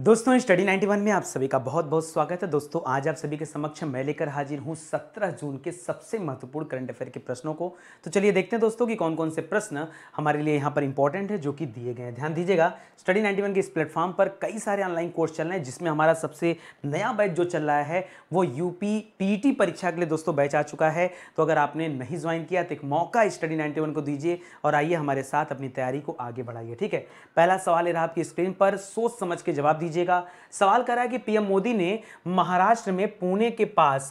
दोस्तों स्टडी 91 में आप सभी का बहुत बहुत स्वागत है दोस्तों आज आप सभी के समक्ष मैं लेकर हाजिर हूं 17 जून के सबसे महत्वपूर्ण करंट अफेयर के प्रश्नों को तो चलिए देखते हैं दोस्तों कि कौन कौन से प्रश्न हमारे लिए यहां पर इंपॉर्टेंट है जो कि दिए गए हैं ध्यान दीजिएगा स्टडी 91 के इस प्लेटफॉर्म पर कई सारे ऑनलाइन कोर्स चल रहे हैं जिसमें हमारा सबसे नया बैच जो चल रहा है वो यूपी पीटी परीक्षा के लिए दोस्तों बैच आ चुका है तो अगर आपने नहीं ज्वाइन किया तो एक मौका स्टडी नाइन्टी को दीजिए और आइए हमारे साथ अपनी तैयारी को आगे बढ़ाइए ठीक है पहला सवाल है रहा आपकी स्क्रीन पर सोच समझ के जवाब दीजिएगा सवाल कर रहा है कि पीएम मोदी ने महाराष्ट्र में पुणे के पास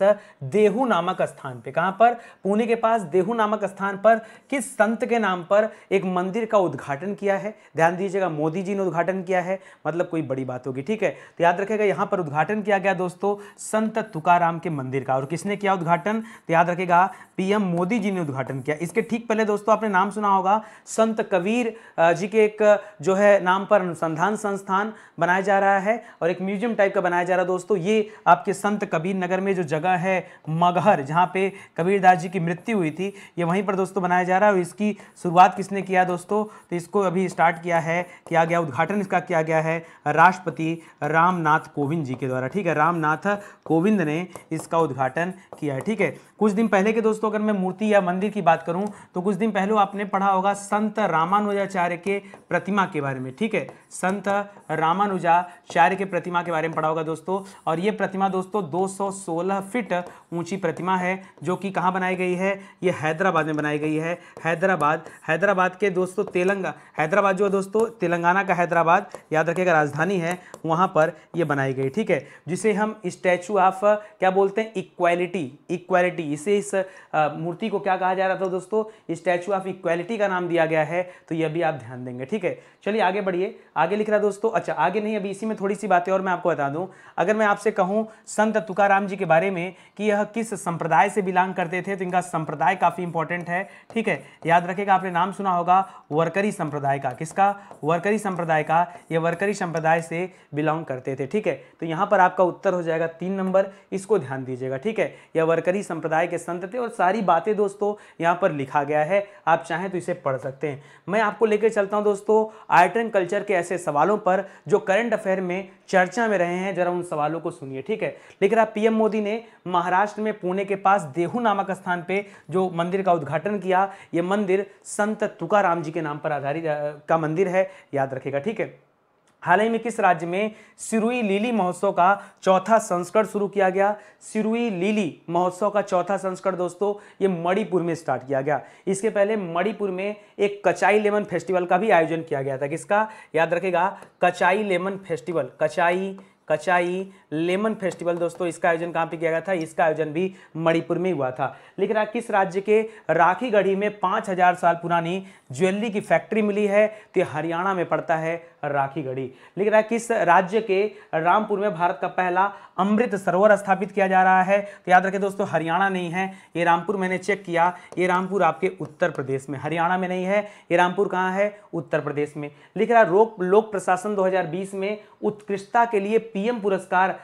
देहू नामक स्थान पे कहाँ पर पुणे के पास देहू नामक स्थान पर किस संत के नाम पर एक मंदिर का उद्घाटन किया है ध्यान दीजिएगा मोदी जी ने उद्घाटन किया है मतलब कोई बड़ी बात होगी ठीक है तो याद रखेगा यहाँ पर उद्घाटन किया गया दोस्तों संत तुकाराम के मंदिर का और किसने किया उद्घाटन तो याद रखेगा पीएम मोदी जी ने उद्घाटन किया इसके ठीक पहले दोस्तों आपने नाम सुना होगा संत कबीर जी के एक जो है नाम पर अनुसंधान संस्थान बनाया जा रहा रहा है और एक म्यूजियम टाइप का बनाया जा रहा है दोस्तों ये आपके संत कबीर नगर में जो जगह है मगहर जहाँ पे कबीरदास जी की मृत्यु हुई थी ये वहीं पर दोस्तों बनाया जा रहा है और इसकी शुरुआत किसने किया दोस्तों तो इसको अभी स्टार्ट किया है किया गया उद्घाटन इसका किया गया है राष्ट्रपति रामनाथ कोविंद जी के द्वारा ठीक है रामनाथ कोविंद ने इसका उद्घाटन किया है ठीक है कुछ दिन पहले के दोस्तों अगर मैं मूर्ति या मंदिर की बात करूं तो कुछ दिन पहले आपने पढ़ा होगा संत रामानुजाचार्य के प्रतिमा के बारे में ठीक है संत रामानुजा शार्य के प्रतिमा के बारे में पढ़ा होगा दोस्तों और ये प्रतिमा दोस्तों 216 फीट ऊंची प्रतिमा है जो कि कहाँ बनाई गई है ये हैदराबाद में बनाई गई है हैदराबाद हैदराबाद के दोस्तों तेलंगा हैदराबाद जो है दोस्तों तेलंगाना का हैदराबाद याद रखेगा राजधानी है वहाँ पर यह बनाई गई ठीक है जिसे हम स्टैचू ऑफ क्या बोलते हैं इक्वालिटी इक्वालिटी इसे इस मूर्ति को क्या कहा जा रहा था दोस्तों स्टैचू ऑफ इक्वालिटी का नाम दिया गया है तो यह भी आप ध्यान देंगे ठीक है चलिए आगे बढ़िए आगे लिख रहा दोस्तों अच्छा आगे नहीं अभी इसी में थोड़ी सी बातें और मैं आपको बता दूं अगर मैं आपसे कहूं संत तुकाराम जी के बारे में कि यह किस संप्रदाय से बिलोंग करते थे तो इनका संप्रदाय काफ़ी इंपॉर्टेंट है ठीक है याद रखेगा आपने नाम सुना होगा वर्करी संप्रदाय का किसका वर्करी संप्रदाय का यह वर्करी संप्रदाय से बिलोंग करते थे ठीक है तो यहाँ पर आपका उत्तर हो जाएगा तीन नंबर इसको ध्यान दीजिएगा ठीक है यह वर्करी संप्रदाय के संत थे और सारी बातें दोस्तों यहाँ पर लिखा गया है आप चाहें तो इसे पढ़ सकते हैं मैं आपको लेकर चलता हूँ दोस्तों आर्ट एंड कल्चर के ऐसे सवालों पर जो करंट अफेयर अफेयर में चर्चा में रहे हैं जरा उन सवालों को सुनिए ठीक है लेकिन आप पीएम मोदी ने महाराष्ट्र में पुणे के पास देहू नामक स्थान पे जो मंदिर का उद्घाटन किया ये मंदिर संत तुकाराम जी के नाम पर आधारित का मंदिर है याद रखेगा ठीक है हाल ही में किस राज्य में सिरुई लीली महोत्सव का चौथा संस्करण शुरू किया गया सिरुई लीली महोत्सव का चौथा संस्करण दोस्तों ये मणिपुर में स्टार्ट किया गया इसके पहले मणिपुर में एक कचाई लेमन फेस्टिवल का भी आयोजन किया गया था किसका याद रखेगा Kachai lemon festival Kachai Kachai lemon festival दोस्तों इसका आयोजन कहाँ पे किया गया था इसका आयोजन भी मणिपुर में हुआ था लेकिन आज किस राज्य के राखी गढ़ी में पाँच हजार साल पुरानी ज्वेलरी की फैक्ट्री मिली है तो हरियाणा में पड़ता है राखी गढ़ी लेकिन आज किस राज्य के रामपुर में भारत का पहला अमृत सरोवर स्थापित किया जा रहा है तो याद रखें दोस्तों हरियाणा नहीं है ये रामपुर मैंने चेक किया ये रामपुर आपके उत्तर प्रदेश में हरियाणा में नहीं है ये रामपुर कहाँ है उत्तर प्रदेश में लिख रहा रोक लोक प्रशासन 2020 में उत्कृष्टता के लिए पीएम पुरस्कार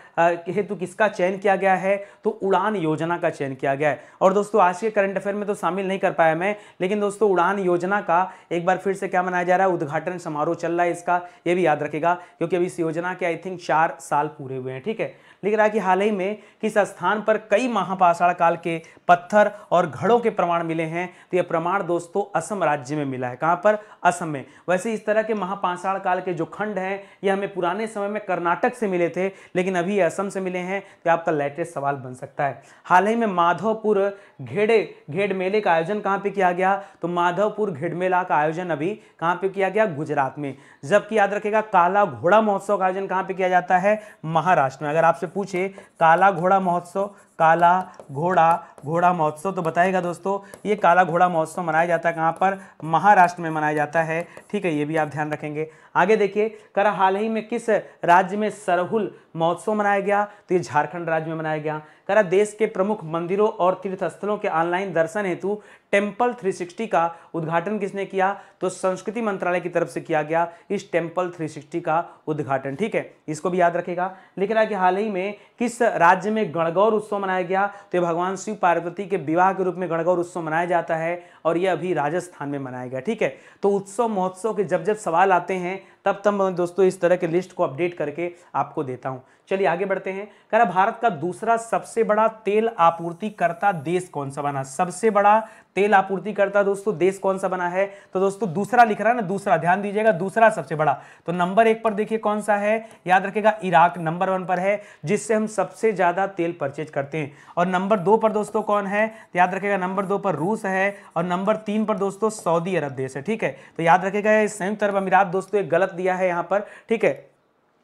हेतु किसका चयन किया गया है तो उड़ान योजना का चयन किया गया है और दोस्तों आज के करंट अफेयर में तो शामिल नहीं कर पाया मैं लेकिन दोस्तों उड़ान योजना का एक बार फिर से क्या मनाया जा रहा है उद्घाटन समारोह चल रहा है इसका यह भी याद रखेगा क्योंकि अभी इस योजना के आई थिंक चार साल पूरे हुए हैं ठीक है लिख रहा है कि हाल ही में किस स्थान पर कई महापाषाण काल के पत्थर और घड़ों के प्रमाण मिले हैं तो यह प्रमाण दोस्तों असम राज्य में मिला है कहाँ पर असम में वैसे इस तरह के महापाषाण काल के जो खंड हैं ये हमें पुराने समय में कर्नाटक से मिले थे लेकिन अभी असम से मिले हैं तो आपका लेटेस्ट सवाल बन सकता है हाल ही में माधवपुर घेड़े घेड़ मेले का आयोजन कहाँ पे किया गया तो माधवपुर घेड़ मेला का आयोजन अभी कहाँ पे किया गया गुजरात में जबकि याद रखेगा काला घोड़ा महोत्सव का आयोजन कहां पे किया जाता है महाराष्ट्र में अगर आपसे पूछे काला घोड़ा महोत्सव काला घोड़ा घोड़ा महोत्सव तो बताएगा दोस्तों ये काला घोड़ा महोत्सव मनाया जाता है कहाँ पर महाराष्ट्र में मनाया जाता है ठीक है ये भी आप ध्यान रखेंगे आगे देखिए कर हाल ही में किस राज्य में सरहुल महोत्सव मनाया गया तो ये झारखंड राज्य में मनाया गया करा देश के प्रमुख मंदिरों और तीर्थस्थलों के ऑनलाइन दर्शन हेतु टेम्पल 360 का उद्घाटन किसने किया तो संस्कृति मंत्रालय की तरफ से किया गया इस टेम्पल 360 का उद्घाटन ठीक है इसको भी याद रखेगा लिख रहा है कि हाल ही में किस राज्य में गणगौर उत्सव मनाया गया तो ये भगवान शिव पार्वती के विवाह के रूप में गणगौर उत्सव मनाया जाता है और ये अभी राजस्थान में मनाया गया ठीक है तो उत्सव महोत्सव के जब जब सवाल आते हैं तब तब दोस्तों इस तरह के लिस्ट को अपडेट करके आपको देता हूँ चलिए आगे बढ़ते हैं कह रहा भारत का दूसरा सबसे बड़ा तेल आपूर्ति करता देश कौन सा बना सबसे बड़ा तेल आपूर्ति करता दोस्तों देश कौन सा बना है तो दोस्तों दूसरा लिख रहा है ना दूसरा ध्यान दीजिएगा दूसरा सबसे बड़ा तो नंबर एक पर देखिए कौन सा है याद रखेगा इराक नंबर वन पर है जिससे हम सबसे ज्यादा तेल परचेज करते हैं और नंबर दो पर दोस्तों कौन है याद रखेगा नंबर दो पर रूस है और नंबर तीन पर दोस्तों सऊदी अरब देश है ठीक है तो याद रखेगा संयुक्त अरब अमीरात दोस्तों गलत दिया है यहां पर ठीक है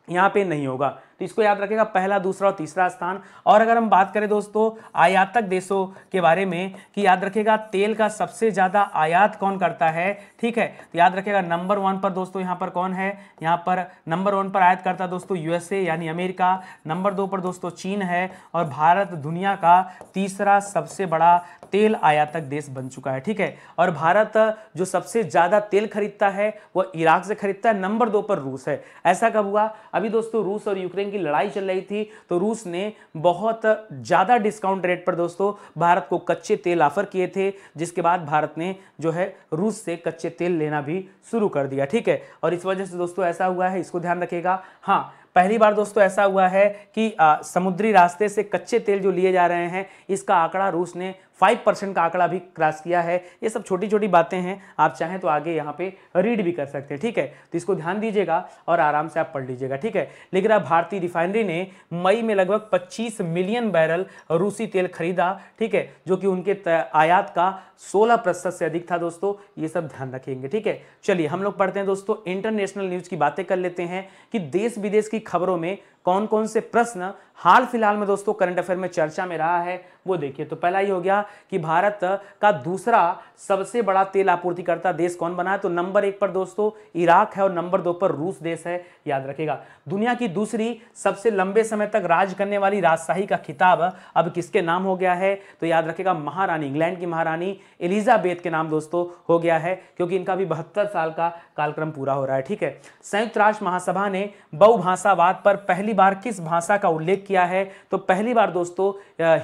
यहाँ पे नहीं होगा तो इसको याद रखेगा पहला दूसरा और तीसरा स्थान और अगर हम बात करें दोस्तों आयातक देशों के बारे में कि याद रखेगा तेल का सबसे ज़्यादा आयात कौन करता है ठीक है तो याद रखेगा नंबर वन पर दोस्तों यहां पर कौन है यहाँ पर नंबर वन पर आयात करता दोस्तों यूएसए यानी अमेरिका नंबर दो पर दोस्तों चीन है और भारत दुनिया का तीसरा सबसे बड़ा तेल आयातक देश बन चुका है ठीक है और भारत जो सबसे ज़्यादा तेल खरीदता है वह इराक से खरीदता है नंबर दो पर रूस है ऐसा कब हुआ अभी दोस्तों रूस और यूक्रेन यूक्रेन की लड़ाई चल रही थी तो रूस ने बहुत ज़्यादा डिस्काउंट रेट पर दोस्तों भारत को कच्चे तेल ऑफर किए थे जिसके बाद भारत ने जो है रूस से कच्चे तेल लेना भी शुरू कर दिया ठीक है और इस वजह से दोस्तों ऐसा हुआ है इसको ध्यान रखेगा हाँ पहली बार दोस्तों ऐसा हुआ है कि आ, समुद्री रास्ते से कच्चे तेल जो लिए जा रहे हैं इसका आंकड़ा रूस ने फाइव परसेंट का आंकड़ा भी क्रॉस किया है ये सब छोटी छोटी बातें हैं आप चाहें तो आगे यहाँ पे रीड भी कर सकते हैं ठीक है तो इसको ध्यान दीजिएगा और आराम से आप पढ़ लीजिएगा ठीक है लेकिन अब भारतीय रिफाइनरी ने मई में लगभग पच्चीस मिलियन बैरल रूसी तेल खरीदा ठीक है जो कि उनके आयात का सोलह प्रतिशत से अधिक था दोस्तों ये सब ध्यान रखेंगे ठीक है चलिए हम लोग पढ़ते हैं दोस्तों इंटरनेशनल न्यूज़ की बातें कर लेते हैं कि देश विदेश की खबरों में कौन कौन से प्रश्न हाल फिलहाल में दोस्तों करंट अफेयर में चर्चा में रहा है वो देखिए तो पहला ये हो गया कि भारत का दूसरा सबसे बड़ा तेल आपूर्तिकर्ता देश कौन बना है तो नंबर एक पर दोस्तों इराक है और नंबर दो पर रूस देश है याद रखेगा दुनिया की दूसरी सबसे लंबे समय तक राज करने वाली राजशाही का खिताब अब किसके नाम हो गया है तो याद रखेगा महारानी इंग्लैंड की महारानी एलिजाबेथ के नाम दोस्तों हो गया है क्योंकि इनका भी बहत्तर साल का कालक्रम पूरा हो रहा है ठीक है संयुक्त राष्ट्र महासभा ने बहुभाषावाद पर पहली बार किस भाषा का उल्लेख किया है तो पहली बार दोस्तों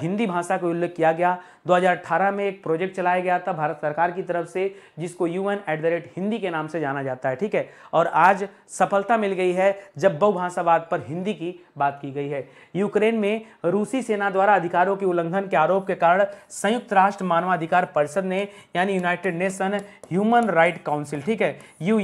हिंदी भाषा का उल्लेख किया गया 2018 में एक प्रोजेक्ट चलाया गया था भारत सरकार की तरफ से जिसको U N at the rate Hindi के नाम से जाना जाता है ठीक है और आज सफलता मिल गई है जब बहुभाषावाद पर हिंदी की बात की गई है यूक्रेन में रूसी सेना द्वारा अधिकारों के उल्लंघन के आरोप के कारण संयुक्त राष्ट्र मानवाधिकार परिषद ने यानी United Nation human right council ठीक है यू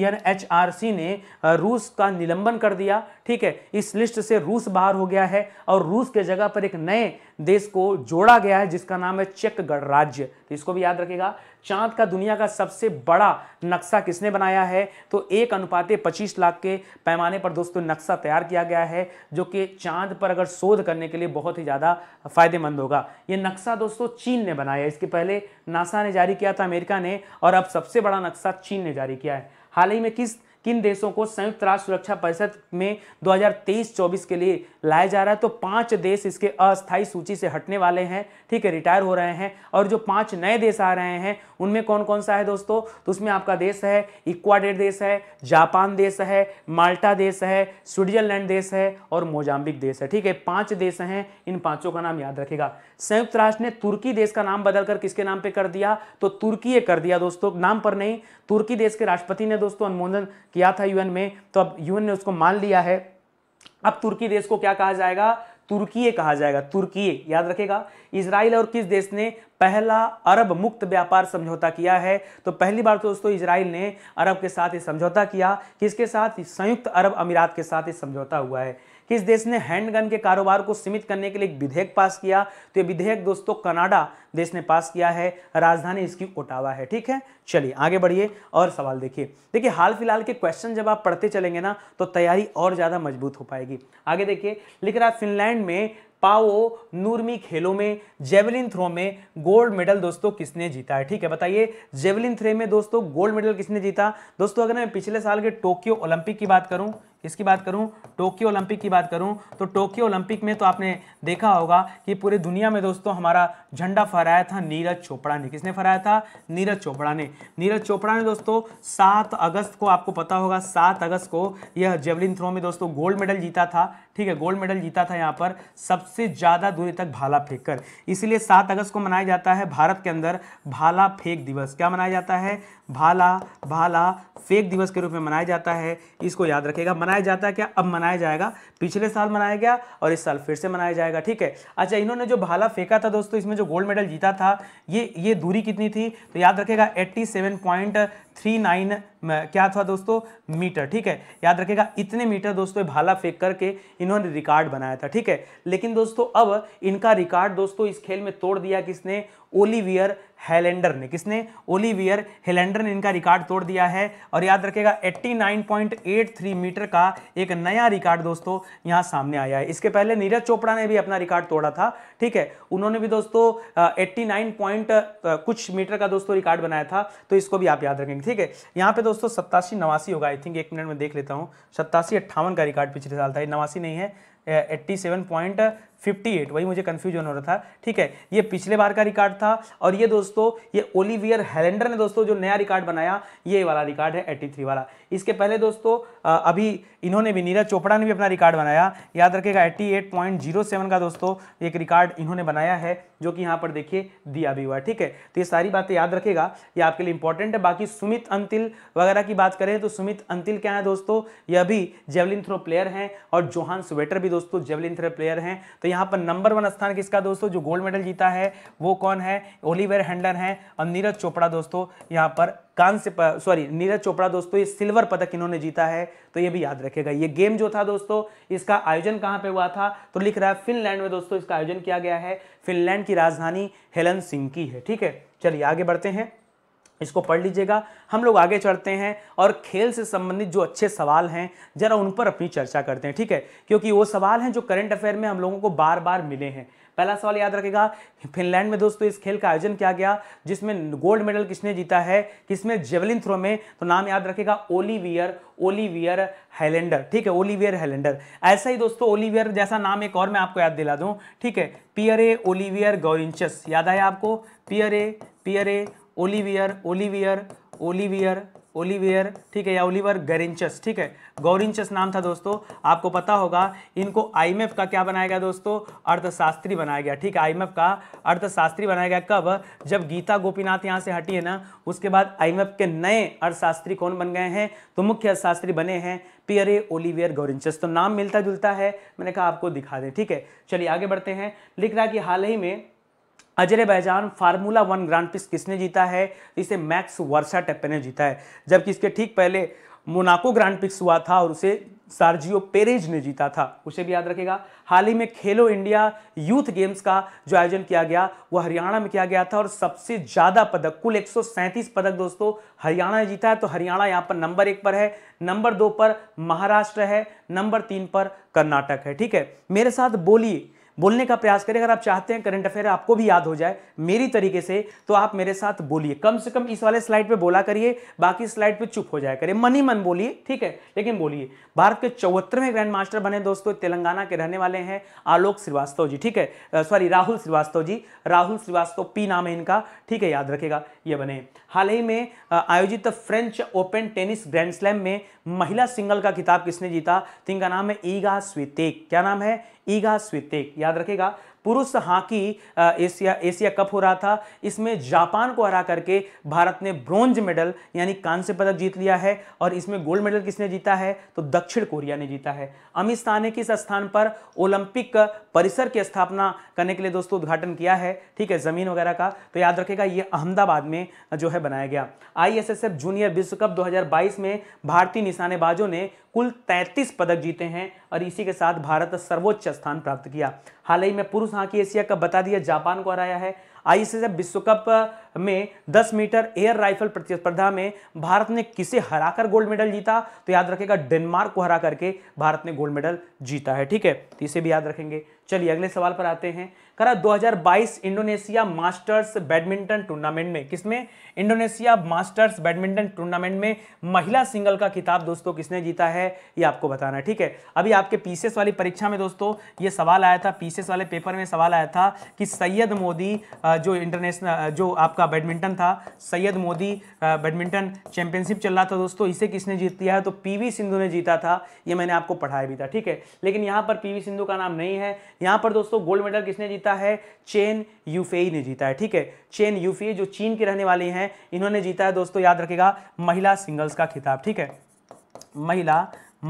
ने रूस का निलंबन कर दिया ठीक है इस लिस्ट से रूस बाहर हो गया है और रूस के जगह पर एक नए देश को जोड़ा गया है जिसका नाम है चेक गणराज्य तो इसको भी याद रखेगा चांद का दुनिया का सबसे बड़ा नक्शा किसने बनाया है तो एक अनुपाते पच्चीस लाख के पैमाने पर दोस्तों नक्शा तैयार किया गया है जो कि चांद पर अगर शोध करने के लिए बहुत ही ज़्यादा फायदेमंद होगा ये नक्शा दोस्तों चीन ने बनाया इसके पहले नासा ने जारी किया था अमेरिका ने और अब सबसे बड़ा नक्शा चीन ने जारी किया है हाल ही में किस किन देशों को संयुक्त राष्ट्र सुरक्षा परिषद में 2023-24 के लिए लाया जा रहा है तो पांच देश इसके अस्थायी सूची से हटने वाले हैं ठीक है रिटायर हो रहे हैं और जो पांच नए देश आ रहे हैं उनमें कौन कौन सा है दोस्तों तो उसमें आपका देश है इक्वाडेर देश है जापान देश है माल्टा देश है स्विट्जरलैंड देश है और मोजाम्बिक देश है ठीक है पांच देश हैं इन पांचों का नाम याद रखेगा संयुक्त राष्ट्र ने तुर्की देश का नाम बदलकर किसके नाम पर कर दिया तो तुर्की कर दिया दोस्तों नाम पर नहीं तुर्की देश के राष्ट्रपति ने दोस्तों अनुमोदन किया था यूएन में तो अब यूएन ने उसको मान लिया है अब तुर्की देश को क्या कहा जाएगा तुर्की कहा जाएगा तुर्की याद रखेगा इसराइल और किस देश ने पहला अरब मुक्त व्यापार समझौता किया है तो पहली बार तो दोस्तों इसराइल ने अरब के साथ ये समझौता किया किसके साथ संयुक्त अरब अमीरात के साथ ये समझौता हुआ है किस देश ने हैंडगन के कारोबार को सीमित करने के लिए एक विधेयक पास किया तो ये विधेयक दोस्तों कनाडा देश ने पास किया है राजधानी इसकी ओटावा है ठीक है चलिए आगे बढ़िए और सवाल देखिए देखिए हाल फिलहाल के क्वेश्चन जब आप पढ़ते चलेंगे ना तो तैयारी और ज़्यादा मजबूत हो पाएगी आगे देखिए लिख रहा फिनलैंड में पाओ नूरमी खेलों में जेवलिन थ्रो में गोल्ड मेडल दोस्तों किसने जीता है ठीक है बताइए जेवलिन थ्रे में दोस्तों गोल्ड मेडल किसने जीता दोस्तों अगर मैं पिछले साल के टोक्यो ओलंपिक की बात करूं किसकी बात करूं टोक्यो ओलंपिक की बात करूं तो टोक्यो ओलंपिक में तो आपने देखा होगा कि पूरी दुनिया में दोस्तों हमारा झंडा फहराया था नीरज चोपड़ा ने किसने फहराया था नीरज चोपड़ा ने नीरज चोपड़ा ने दोस्तों सात अगस्त को आपको पता होगा सात अगस्त को यह जेवलिन थ्रो में दोस्तों गोल्ड मेडल जीता था ठीक है गोल्ड मेडल जीता था यहाँ पर सबसे ज़्यादा दूरी तक भाला फेंक कर इसीलिए सात अगस्त को मनाया जाता है भारत के अंदर भाला फेंक दिवस क्या मनाया जाता है भाला भाला फेंक दिवस के रूप में मनाया जाता है इसको याद रखेगा मनाया जाता है क्या अब मनाया जाएगा पिछले साल मनाया गया और इस साल फिर से मनाया जाएगा ठीक है अच्छा इन्होंने जो भाला फेंका था दोस्तों इसमें जो गोल्ड मेडल जीता था ये ये दूरी कितनी थी तो याद रखेगा eighty seven point three nine क्या था दोस्तों मीटर ठीक है याद रखेगा इतने मीटर दोस्तों भाला फेंक करके इन्होंने रिकॉर्ड बनाया था ठीक है लेकिन दोस्तों अब इनका रिकॉर्ड दोस्तों इस खेल में तोड़ दिया किसने ओलिवियर हेलेंडर ने किसने ओलिवियर हेलेंडर ने इनका रिकॉर्ड तोड़ दिया है और याद रखेगा 89.83 मीटर का एक नया रिकॉर्ड दोस्तों यहां सामने आया है इसके पहले नीरज चोपड़ा ने भी अपना रिकॉर्ड तोड़ा था ठीक है उन्होंने भी दोस्तों एट्टी पॉइंट कुछ मीटर का दोस्तों रिकॉर्ड बनाया था तो इसको भी आप याद रखेंगे ठीक है यहाँ पे दोस्तों सत्तासी नवासी होगा आई थिंक एक मिनट में देख लेता हूँ सत्तासी अट्ठावन का रिकॉर्ड पिछले साल था नवासी नहीं है एट्टी सेवन पॉइंट 58 वही मुझे कंफ्यूजन हो रहा था ठीक है ये पिछले बार का रिकॉर्ड था और ये दोस्तों ये ओलिवियर हेलेंडर ने दोस्तों जो नया रिकॉर्ड बनाया ये वाला रिकॉर्ड है 83 वाला इसके पहले दोस्तों अभी इन्होंने भी नीरज चोपड़ा ने भी अपना रिकॉर्ड बनाया याद रखेगा 88.07 का दोस्तों एक रिकॉर्ड इन्होंने बनाया है जो कि यहाँ पर देखिए दिया भी हुआ ठीक है तो ये सारी बातें याद रखेगा ये आपके लिए इंपॉर्टेंट है बाकी सुमित अंतिल वगैरह की बात करें तो सुमित अंतिल क्या है दोस्तों ये अभी जेवलिन थ्रो प्लेयर हैं और जोहान स्वेटर भी दोस्तों जेवलिन थ्रो प्लेयर हैं तो तो यहाँ पर नंबर वन स्थान किसका दोस्तों जो गोल्ड मेडल जीता है वो कौन है ओलिवेर हैंडलर है और नीरज चोपड़ा दोस्तों यहाँ पर कांस्य सॉरी नीरज चोपड़ा दोस्तों ये सिल्वर पदक इन्होंने जीता है तो ये भी याद रखेगा ये गेम जो था दोस्तों इसका आयोजन कहाँ पे हुआ था तो लिख रहा है फिनलैंड में दोस्तों इसका आयोजन किया गया है फिनलैंड की राजधानी हेलन सिंह है ठीक है चलिए आगे बढ़ते हैं इसको पढ़ लीजिएगा हम लोग आगे चढ़ते हैं और खेल से संबंधित जो अच्छे सवाल हैं जरा उन पर अपनी चर्चा करते हैं ठीक है क्योंकि वो सवाल हैं जो करंट अफेयर में हम लोगों को बार बार मिले हैं पहला सवाल याद रखेगा फिनलैंड में दोस्तों इस खेल का आयोजन किया गया जिसमें गोल्ड मेडल किसने जीता है किसमें जेवलिन थ्रो में तो नाम याद रखेगा ओलीवियर ओलीवियर हेलेंडर ठीक है ओलीवियर हेलेंडर ऐसा ही दोस्तों ओलीवियर जैसा नाम एक और मैं आपको याद दिला दूं ठीक है ए ओलीवियर गोरिंचस याद आया आपको Pierre Pierre Olivier Olivier Olivier Olivier ठीक है या ओलिवर गरिंचस ठीक है गौरिंचस नाम था दोस्तों आपको पता होगा इनको आईएमएफ का क्या बनाया गया दोस्तों अर्थशास्त्री बनाया गया ठीक है आईएमएफ का अर्थशास्त्री बनाया गया कब जब गीता गोपीनाथ यहाँ से हटी है ना उसके बाद आईएमएफ के नए अर्थशास्त्री कौन बन गए हैं तो मुख्य अर्थशास्त्री बने हैं पियरे ओलिवियर गौरिंचस तो नाम मिलता जुलता है मैंने कहा आपको दिखा दें ठीक है चलिए आगे बढ़ते हैं लिख रहा कि हाल ही में Azerbaijan formula one grand prix किसने जीता है इसे मैक्स वर्षा टेप्पे ने जीता है जबकि इसके ठीक पहले मोनाको ग्रांड प्रिक्स हुआ था और उसे सार्जियो पेरेज ने जीता था उसे भी याद रखेगा हाल ही में खेलो इंडिया यूथ गेम्स का जो आयोजन किया गया वो हरियाणा में किया गया था और सबसे ज़्यादा पदक कुल एक पदक दोस्तों हरियाणा ने जीता है तो हरियाणा यहाँ पर नंबर एक पर है नंबर दो पर महाराष्ट्र है नंबर तीन पर कर्नाटक है ठीक है मेरे साथ बोलिए बोलने का प्रयास करें अगर आप चाहते हैं करंट अफेयर आपको भी याद हो जाए मेरी तरीके से तो आप मेरे साथ बोलिए कम से कम इस वाले स्लाइड पे बोला करिए बाकी स्लाइड पे चुप हो जाए करिए मन ही मन बोलिए ठीक है लेकिन बोलिए भारत के चौहत्तरवें ग्रैंड मास्टर बने दोस्तों तेलंगाना के रहने वाले हैं आलोक श्रीवास्तव जी ठीक है सॉरी राहुल श्रीवास्तव जी राहुल श्रीवास्तव पी नाम है इनका ठीक है याद रखेगा ये बने हाल ही में आयोजित French Open tennis grand slam में महिला सिंगल का किताब किसने जीता तो इनका नाम है ईगा स्वीतेक क्या नाम है ईगा स्वितेक याद रखेगा पुरुष हॉकी एशिया एशिया कप हो रहा था इसमें जापान को हरा करके भारत ने ब्रॉन्ज मेडल यानी कांस्य पदक जीत लिया है और इसमें गोल्ड मेडल किसने जीता है तो दक्षिण कोरिया ने जीता है अमित शाह ने किस स्थान पर ओलंपिक परिसर की स्थापना करने के लिए दोस्तों उद्घाटन किया है ठीक है ज़मीन वगैरह का तो याद रखेगा ये अहमदाबाद में जो है बनाया गया आई जूनियर विश्व कप दो में भारतीय निशानेबाजों ने कुल 33 पदक जीते हैं और इसी के साथ भारत सर्वोच्च स्थान प्राप्त किया हाल ही में पुरुष हॉकी एशिया कप बता दिया जापान को हराया है आईसीसी विश्व कप में 10 मीटर एयर राइफल प्रतिस्पर्धा में भारत ने किसे हराकर गोल्ड मेडल जीता तो याद रखेगा डेनमार्क को हरा करके भारत ने गोल्ड मेडल जीता है ठीक है तो इसे भी याद रखेंगे चलिए अगले सवाल पर आते हैं करा 2022 इंडोनेशिया मास्टर्स बैडमिंटन टूर्नामेंट में किसमें इंडोनेशिया मास्टर्स बैडमिंटन टूर्नामेंट में महिला सिंगल का किताब दोस्तों किसने जीता है ये आपको बताना ठीक है अभी आपके पीसीएस वाली परीक्षा में दोस्तों ये सवाल आया था पीसीएस वाले पेपर में सवाल आया था कि सैयद मोदी जो इंटरनेशनल जो आपका बैडमिंटन था सैयद मोदी बैडमिंटन चैंपियनशिप चल रहा था दोस्तों इसे किसने जीत लिया है तो पी सिंधु ने जीता था ये मैंने आपको पढ़ाया भी था ठीक है लेकिन यहाँ पर पी सिंधु का नाम नहीं है यहाँ पर दोस्तों गोल्ड मेडल किसने जीता जीता है चेन यूफेई ने जीता है ठीक है चेन यूफेई जो चीन के रहने वाले हैं इन्होंने जीता है दोस्तों याद रखेगा महिला सिंगल्स का खिताब ठीक है महिला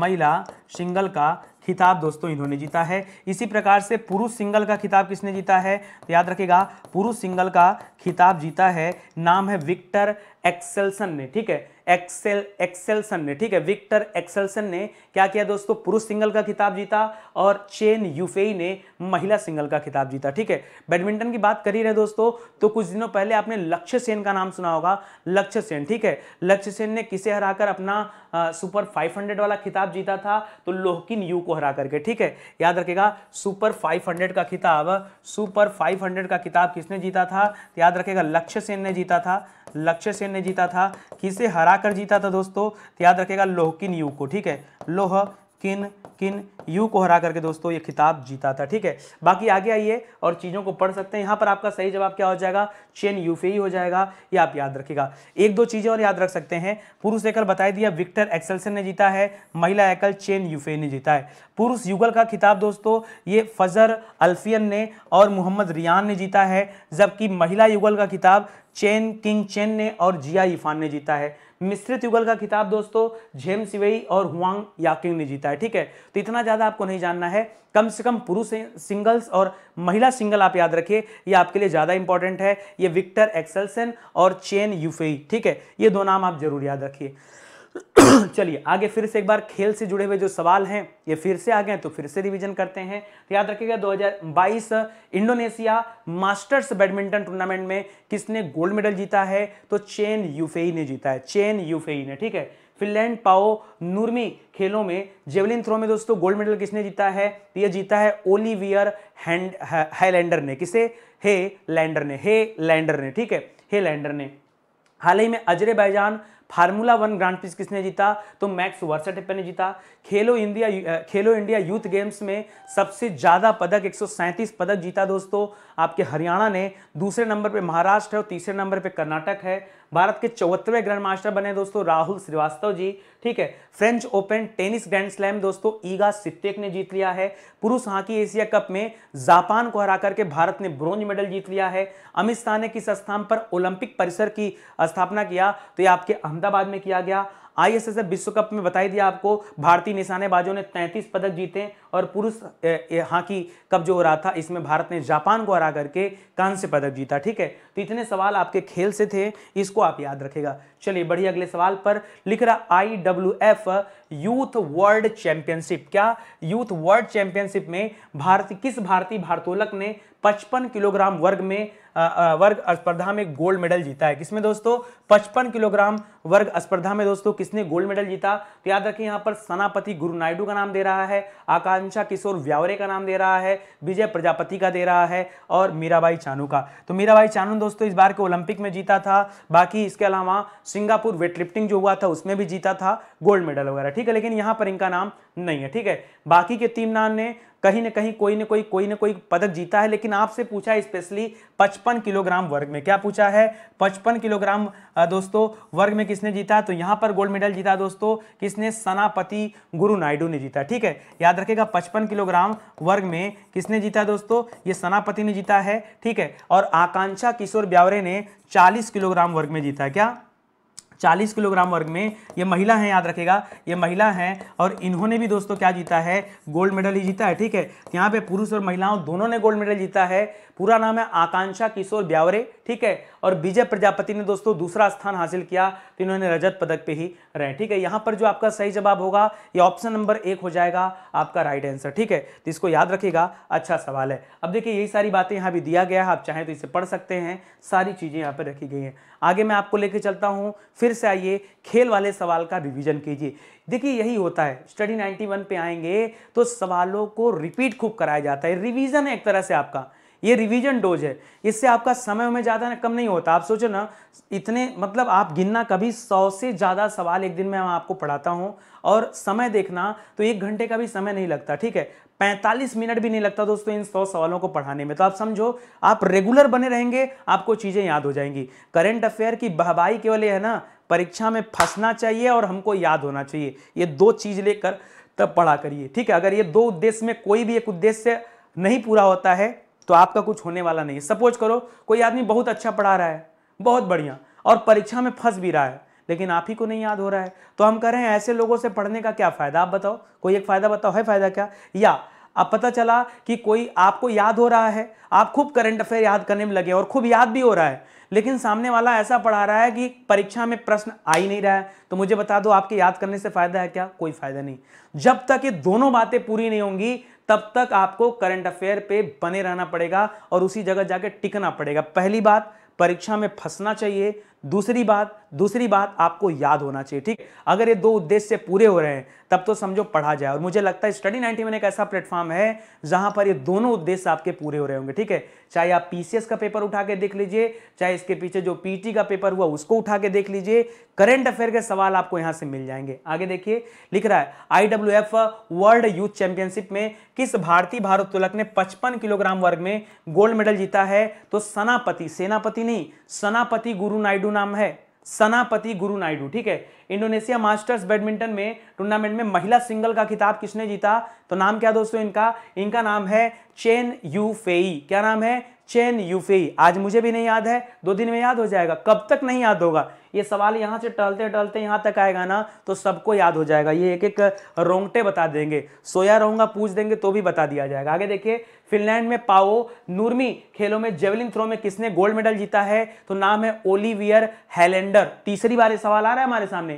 महिला सिंगल का खिताब दोस्तों इन्होंने जीता है इसी प्रकार से पुरुष सिंगल का खिताब किसने जीता है तो याद रखेगा पुरुष सिंगल का खिताब जीता है नाम है विक्टर एक्सेल्सन ने ठीक है एक्सेल एक्सेलसन ने ठीक है विक्टर एक्सेलसन ने क्या किया दोस्तों पुरुष सिंगल का खिताब जीता और चेन यूफेई ने महिला सिंगल का खिताब जीता ठीक है बैडमिंटन की बात करी रहे दोस्तों तो कुछ दिनों पहले आपने लक्ष्य सेन का नाम सुना होगा लक्ष्य सेन ठीक है लक्ष्य सेन ने किसे हराकर अपना आ, सुपर फाइव वाला खिताब जीता था तो लोहकिन यू को हरा करके ठीक है याद रखेगा सुपर फाइव का खिताब सुपर फाइव का खिताब किसने जीता था याद रखेगा लक्ष्य सेन ने जीता था लक्ष्य सेन ने जीता था किसे हरा कर जीता था दोस्तों याद रखेगा लोहकिन युग को ठीक है लोह किन किन यू को हरा करके दोस्तों ये खिताब जीता था ठीक है बाकी आगे आइए और चीज़ों को पढ़ सकते हैं यहाँ पर आपका सही जवाब क्या हो जाएगा चेन यूफेई हो जाएगा ये आप याद रखिएगा एक दो चीज़ें और याद रख सकते हैं पुरुष एकल बताई दिया विक्टर एक्सेलसन ने जीता है महिला एकल चेन यूफे ने जीता है पुरुष युगल का खिताब दोस्तों ये फजर अल्फियन ने और मोहम्मद रियान ने जीता है जबकि महिला युगल का खिताब चेन किंग चेन ने और जिया इफान ने जीता है मिश्रित युगल का खिताब दोस्तों झेम सिवेई और हुआंग याकिंग ने जीता है ठीक है तो इतना ज़्यादा ज़्यादा आपको नहीं जानना है कम से कम पुरुष सिंगल्स और महिला सिंगल आप याद रखिए ये आपके लिए ज़्यादा इंपॉर्टेंट है ये विक्टर एक्सेलसन और चेन यूफे ठीक है ये दो नाम आप जरूर याद रखिए चलिए आगे फिर से एक बार खेल से जुड़े हुए जो सवाल हैं ये फिर से आ गए तो फिर से रिवीजन करते हैं तो याद रखिएगा 2022 इंडोनेशिया मास्टर्स बैडमिंटन टूर्नामेंट में किसने गोल्ड मेडल जीता है तो चेन यूफेई ने जीता है चेन यूफेई ने ठीक है फिनलैंड पाओ नूर्मी खेलों में जेवलिन थ्रो में दोस्तों गोल्ड मेडल किसने जीता है तो यह जीता है ओलिवियर हैंड हैलैंडर ने किसे हे लैंडर ने हे लैंडर ने ठीक है हे लैंडर ने हाल ही में Azerbaijan formula one grand prix किसने जीता तो मैक्स वर्साटेप ने जीता खेलो इंडिया खेलो इंडिया यूथ गेम्स में सबसे ज़्यादा पदक एक पदक जीता दोस्तों आपके हरियाणा ने दूसरे नंबर पर महाराष्ट्र है और तीसरे नंबर पर कर्नाटक है भारत के चौहत्तवें ग्रैंड मास्टर बने दोस्तों राहुल श्रीवास्तव जी ठीक है French Open tennis grand slam दोस्तों ईगा सित्तेक ने जीत लिया है पुरुष हॉकी एशिया कप में जापान को हरा करके भारत ने ब्रोंज मेडल जीत लिया है अमित शाह ने किस स्थान पर ओलंपिक परिसर की स्थापना किया तो ये आपके अहमदाबाद में किया गया आईएसएसएफ विश्व कप में बताई दिया आपको भारतीय निशानेबाजों ने 33 पदक जीते और पुरुष हॉकी कप जो हो रहा था इसमें भारत ने जापान को हरा करके कांस्य पदक जीता ठीक है तो इतने सवाल आपके खेल से थे इसको आप याद रखेगा चलिए बढ़िया अगले सवाल पर लिख रहा I W F youth world championship क्या यूथ वर्ल्ड चैंपियनशिप में भारत किस भारतीय भारतोलक ने 55 किलोग्राम वर्ग में आ, आ, वर्ग स्पर्धा में गोल्ड मेडल जीता है किसमें दोस्तों 55 किलोग्राम वर्ग स्पर्धा में दोस्तों किसने गोल्ड मेडल जीता तो याद रखिए यहां पर सनापति गुरु नायडू का नाम दे रहा है आकांक्षा किशोर व्यावरे का नाम दे रहा है विजय प्रजापति का दे रहा है और मीराबाई चानू का तो मीराबाई चानू दोस्तों इस बार के ओलंपिक में जीता था बाकी इसके अलावा सिंगापुर वेटलिफ्टिंग जो हुआ था उसमें भी जीता था गोल्ड मेडल वगैरह ठीक है लेकिन यहाँ पर इनका नाम नहीं है ठीक है बाकी के तीन नाम ने कहीं ना कहीं कोई ना कोई कोई ना कोई पदक जीता है लेकिन आपसे पूछा है स्पेशली पचपन किलोग्राम वर्ग में क्या पूछा है पचपन किलोग्राम दोस्तों वर्ग में किसने जीता तो यहां पर गोल्ड मेडल जीता दोस्तों किसने सनापति गुरु नायडू ने जीता ठीक है याद रखेगा पचपन किलोग्राम वर्ग में किसने जीता दोस्तों ये सनापति ने जीता है ठीक है और आकांक्षा किशोर ब्यावरे ने चालीस किलोग्राम वर्ग में जीता क्या 40 किलोग्राम वर्ग में ये महिला हैं याद रखेगा ये महिला हैं और इन्होंने भी दोस्तों क्या जीता है गोल्ड मेडल ही जीता है ठीक है यहाँ पे पुरुष और महिलाओं दोनों ने गोल्ड मेडल जीता है पूरा नाम है आकांक्षा किशोर ब्यावरे ठीक है और विजय प्रजापति ने दोस्तों दूसरा स्थान हासिल किया तो इन्होंने रजत पदक पे ही रहे ठीक है यहाँ पर जो आपका सही जवाब होगा ये ऑप्शन नंबर एक हो जाएगा आपका राइट आंसर ठीक है तो इसको याद रखेगा अच्छा सवाल है अब देखिए यही सारी बातें यहाँ भी दिया गया है आप चाहें तो इसे पढ़ सकते हैं सारी चीज़ें यहाँ पर रखी गई हैं आगे मैं आपको लेके चलता हूँ फिर से आइए खेल वाले सवाल का रिवीजन कीजिए देखिए यही होता है स्टडी 91 पे आएंगे तो सवालों को रिपीट खूब कराया जाता है रिवीजन है एक तरह से आपका ये रिवीजन डोज है इससे आपका समय में ज़्यादा कम नहीं होता आप सोचो ना इतने मतलब आप गिनना कभी सौ से ज़्यादा सवाल एक दिन में मैं आपको पढ़ाता हूँ और समय देखना तो एक घंटे का भी समय नहीं लगता ठीक है 45 मिनट भी नहीं लगता दोस्तों इन 100 सवालों को पढ़ाने में तो आप समझो आप रेगुलर बने रहेंगे आपको चीज़ें याद हो जाएंगी करंट अफेयर की बहबाई केवल है ना परीक्षा में फंसना चाहिए और हमको याद होना चाहिए ये दो चीज़ लेकर तब पढ़ा करिए ठीक है अगर ये दो उद्देश्य में कोई भी एक उद्देश्य नहीं पूरा होता है तो आपका कुछ होने वाला नहीं सपोज करो कोई आदमी बहुत अच्छा पढ़ा रहा है बहुत बढ़िया और परीक्षा में फंस भी रहा है लेकिन आप ही को नहीं याद हो रहा है तो हम कह रहे हैं ऐसे लोगों से पढ़ने का क्या फ़ायदा आप बताओ कोई एक फ़ायदा बताओ है फ़ायदा क्या या अब पता चला कि कोई आपको याद हो रहा है आप खूब करंट अफेयर याद करने में लगे और खूब याद भी हो रहा है लेकिन सामने वाला ऐसा पढ़ा रहा है कि परीक्षा में प्रश्न आ ही नहीं रहा है तो मुझे बता दो आपके याद करने से फायदा है क्या कोई फायदा नहीं जब तक ये दोनों बातें पूरी नहीं होंगी तब तक आपको करंट अफेयर पे बने रहना पड़ेगा और उसी जगह जाके टिकना पड़ेगा पहली बात परीक्षा में फंसना चाहिए दूसरी बात दूसरी बात आपको याद होना चाहिए ठीक अगर ये दो उद्देश्य पूरे हो रहे हैं तब तो समझो पढ़ा जाए और मुझे लगता है स्टडी नाइनटी वन एक ऐसा प्लेटफॉर्म है जहां पर ये दोनों उद्देश्य आपके पूरे हो रहे होंगे ठीक है चाहे आप पीसीएस का पेपर उठा के देख लीजिए चाहे इसके पीछे जो पीटी e का पेपर हुआ उसको उठा के देख लीजिए करंट अफेयर के सवाल आपको यहां से मिल जाएंगे आगे देखिए लिख रहा है आईडब्ल्यूएफ वर्ल्ड यूथ चैंपियनशिप में किस भारतीय भारोत्तोलक ने पचपन किलोग्राम वर्ग में गोल्ड मेडल जीता है तो सनापति सेनापति नहीं सनापति गुरु नायडू नाम है सनापति गुरु नायडू ठीक है इंडोनेशिया मास्टर्स बैडमिंटन में टूर्नामेंट में महिला सिंगल का खिताब किसने जीता तो नाम क्या दोस्तों इनका इनका नाम है चेन फेई क्या नाम है चेन फेई आज मुझे भी नहीं याद है दो दिन में याद हो जाएगा कब तक नहीं याद होगा ये सवाल यहां से टलते टलते यहां तक आएगा ना तो सबको याद हो जाएगा ये एक एक रोंगटे बता देंगे सोया रहूंगा पूछ देंगे तो भी बता दिया जाएगा आगे देखिए फिनलैंड में पाओ नूरमी खेलों में जेवलिन थ्रो में किसने गोल्ड मेडल जीता है तो नाम है ओलिवियर हेलेंडर तीसरी बार ये सवाल आ रहा है हमारे सामने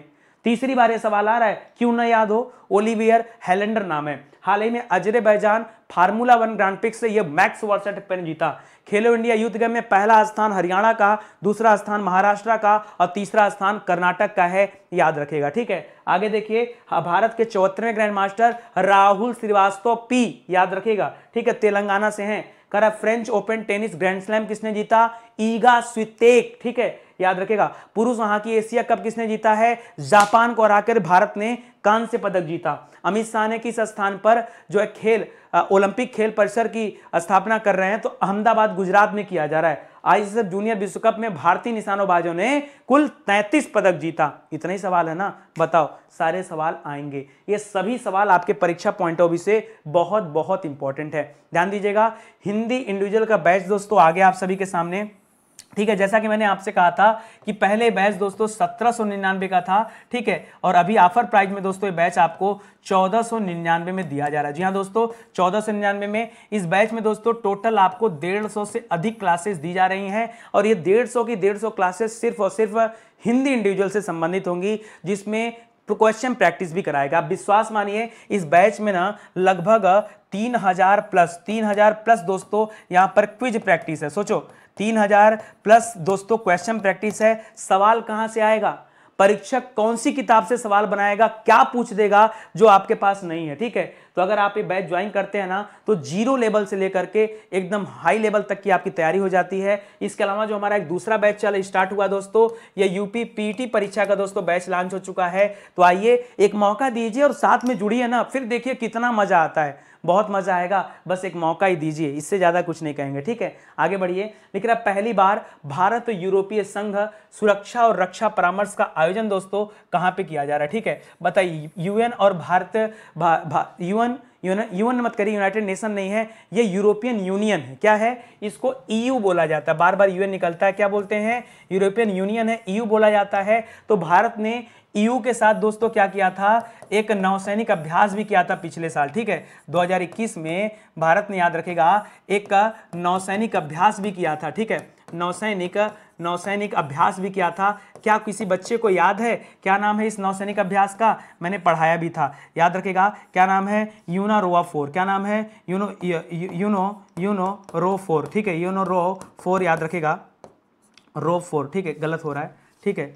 तीसरी बार यह सवाल आ रहा है क्यों ना याद हो ओलिवियर हेलेंडर नाम है हाल ही में बैजान फार्मूला वन ग्रांड पिक्स से यह मैक्स वर्सेट पेन जीता खेलो इंडिया यूथ गेम में पहला स्थान हरियाणा का दूसरा स्थान महाराष्ट्र का और तीसरा स्थान कर्नाटक का है याद रखेगा ठीक है आगे देखिए हाँ, भारत के चौहत्तरवें grand master Rahul Srivastava P याद रखेगा ठीक है तेलंगाना से हैं कह French Open tennis grand slam किसने जीता ईगा स्वितेक ठीक है याद रखेगा पुरुष वहां की एशिया कप किसने जीता है जापान को हराकर भारत ने कांस्य पदक जीता अमित शाह ने किस स्थान पर जो है खेल ओलंपिक खेल परिसर की स्थापना कर रहे हैं तो अहमदाबाद गुजरात में किया जा रहा है आईसीसी जूनियर विश्व कप में भारतीय निशानोबाजों ने कुल 33 पदक जीता इतना ही सवाल है ना बताओ सारे सवाल आएंगे ये सभी सवाल आपके परीक्षा पॉइंट ऑफ व्यू से बहुत बहुत इंपॉर्टेंट है ध्यान दीजिएगा हिंदी इंडिविजुअल का बैच दोस्तों आगे आप सभी के सामने ठीक है जैसा कि मैंने आपसे कहा था कि पहले बैच दोस्तों सत्रह सौ निन्यानवे का था ठीक है और अभी ऑफर प्राइस में दोस्तों ये बैच आपको चौदह सौ निन्यानवे में दिया जा रहा है जी हाँ दोस्तों चौदह सौ निन्यानवे में इस बैच में दोस्तों टोटल आपको डेढ़ सौ से अधिक क्लासेस दी जा रही हैं और ये डेढ़ सौ की डेढ़ सौ क्लासेस सिर्फ और सिर्फ हिंदी इंडिविजुअल से संबंधित होंगी जिसमें क्वेश्चन तो प्रैक्टिस भी कराएगा आप विश्वास मानिए इस बैच में ना लगभग तीन हजार प्लस तीन हजार प्लस दोस्तों यहां पर क्विज प्रैक्टिस है सोचो तीन हजार प्लस दोस्तों क्वेश्चन प्रैक्टिस है सवाल कहां से आएगा परीक्षक कौन सी किताब से सवाल बनाएगा क्या पूछ देगा जो आपके पास नहीं है ठीक है तो अगर आप ये बैच ज्वाइन करते हैं ना तो जीरो लेवल से लेकर के एकदम हाई लेवल तक की आपकी तैयारी हो जाती है इसके अलावा जो हमारा एक दूसरा बैच चल स्टार्ट हुआ दोस्तों ये यूपी पीटी परीक्षा का दोस्तों बैच लॉन्च हो चुका है तो आइए एक मौका दीजिए और साथ में जुड़िए ना फिर देखिए कितना मजा आता है बहुत मज़ा आएगा बस एक मौका ही दीजिए इससे ज़्यादा कुछ नहीं कहेंगे ठीक है आगे बढ़िए लेकिन अब पहली बार भारत यूरोपीय संघ सुरक्षा और रक्षा परामर्श का आयोजन दोस्तों कहाँ पे किया जा रहा है ठीक है बताइए यूएन और भारत यूएन यूएन मत करिए यूनाइटेड नेशन नहीं है ये यूरोपियन यूनियन है क्या है इसको ईयू बोला जाता है बार बार यूएन निकलता है क्या बोलते हैं यूरोपियन यूनियन है ईयू बोला जाता है तो भारत ने ईयू के साथ दोस्तों क्या किया था एक नौसैनिक अभ्यास भी किया था पिछले साल ठीक है 2021 में भारत ने याद रखेगा एक नौसैनिक अभ्यास भी किया था ठीक है नौसैनिक नौसैनिक अभ्यास भी किया था क्या किसी बच्चे को याद है क्या नाम है इस नौसैनिक अभ्यास का मैंने पढ़ाया भी था याद रखेगा क्या नाम है यूना रोआ फोर क्या नाम है you know you know you know row four ठीक है यूनो रो फोर याद रखेगा रो फोर ठीक है गलत हो रहा है ठीक है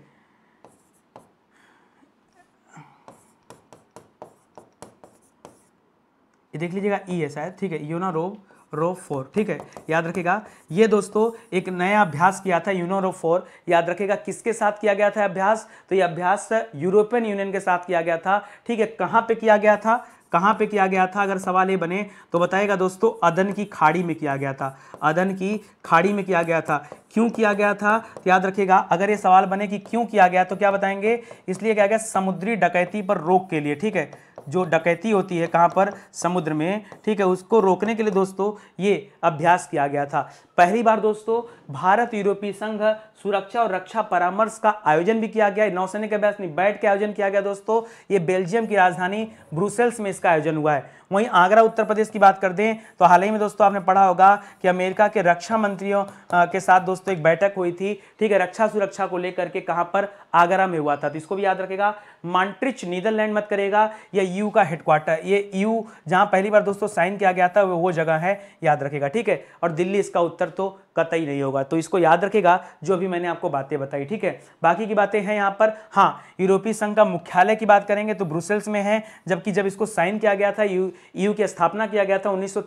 ये देख लीजिएगा ई e है शायद ठीक है योना रोब फोर ठीक है याद रखेगा ये दोस्तों एक नया अभ्यास किया था यूनो रो फोर याद रखेगा किसके साथ किया गया था अभ्यास तो ये अभ्यास यूरोपियन यूनियन के साथ किया गया था ठीक है कहाँ पे किया गया था कहाँ पे किया गया था अगर सवाल ये बने तो बताएगा दोस्तों अदन की खाड़ी में किया गया था अदन की खाड़ी में किया गया था क्यों किया गया था तो याद रखिएगा अगर ये सवाल बने कि क्यों किया गया तो क्या बताएंगे इसलिए क्या गया समुद्री डकैती पर रोक के लिए ठीक है जो डकैती होती है कहाँ पर समुद्र में ठीक है उसको रोकने के लिए दोस्तों ये अभ्यास किया गया था पहली बार दोस्तों भारत यूरोपीय संघ सुरक्षा और रक्षा परामर्श का आयोजन भी किया गया नौसैनिक अभ्यास नहीं बैठ के आयोजन किया गया दोस्तों ये बेल्जियम की राजधानी ब्रुसेल्स में इसका आयोजन हुआ है वहीं आगरा उत्तर प्रदेश की बात कर दें तो हाल ही में दोस्तों आपने पढ़ा होगा कि अमेरिका के रक्षा मंत्रियों के साथ दोस्तों एक बैठक हुई थी ठीक है रक्षा सुरक्षा को लेकर के कहाँ पर आगरा में हुआ था तो इसको भी याद रखेगा मांट्रिच नीदरलैंड मत करेगा या यू का हेडक्वार्टर ये यू जहाँ पहली बार दोस्तों साइन किया गया था वो जगह है याद रखेगा ठीक है और दिल्ली इसका उत्तर तो कतई नहीं होगा तो इसको याद रखेगा जो अभी मैंने आपको बातें बताई ठीक है बाकी की बातें हैं यहाँ पर हाँ यूरोपीय संघ का मुख्यालय की बात करेंगे तो ब्रुसेल्स में है जबकि जब इसको साइन किया गया था यू यू की स्थापना किया गया था उन्नीस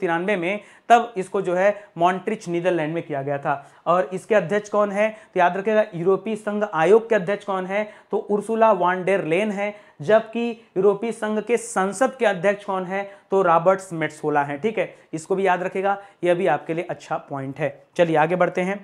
में तब इसको जो है मॉन्ट्रिच नीदरलैंड में किया गया था और इसके अध्यक्ष कौन है तो याद रखेगा यूरोपीय संघ आयोग के अध्यक्ष कौन है तो उर्सुला वानडेर लेन है जबकि यूरोपीय संघ के संसद के अध्यक्ष कौन है तो रॉबर्ट मेट्सोला है ठीक है इसको भी याद रखेगा यह भी आपके लिए अच्छा पॉइंट है चलिए आगे बढ़ते हैं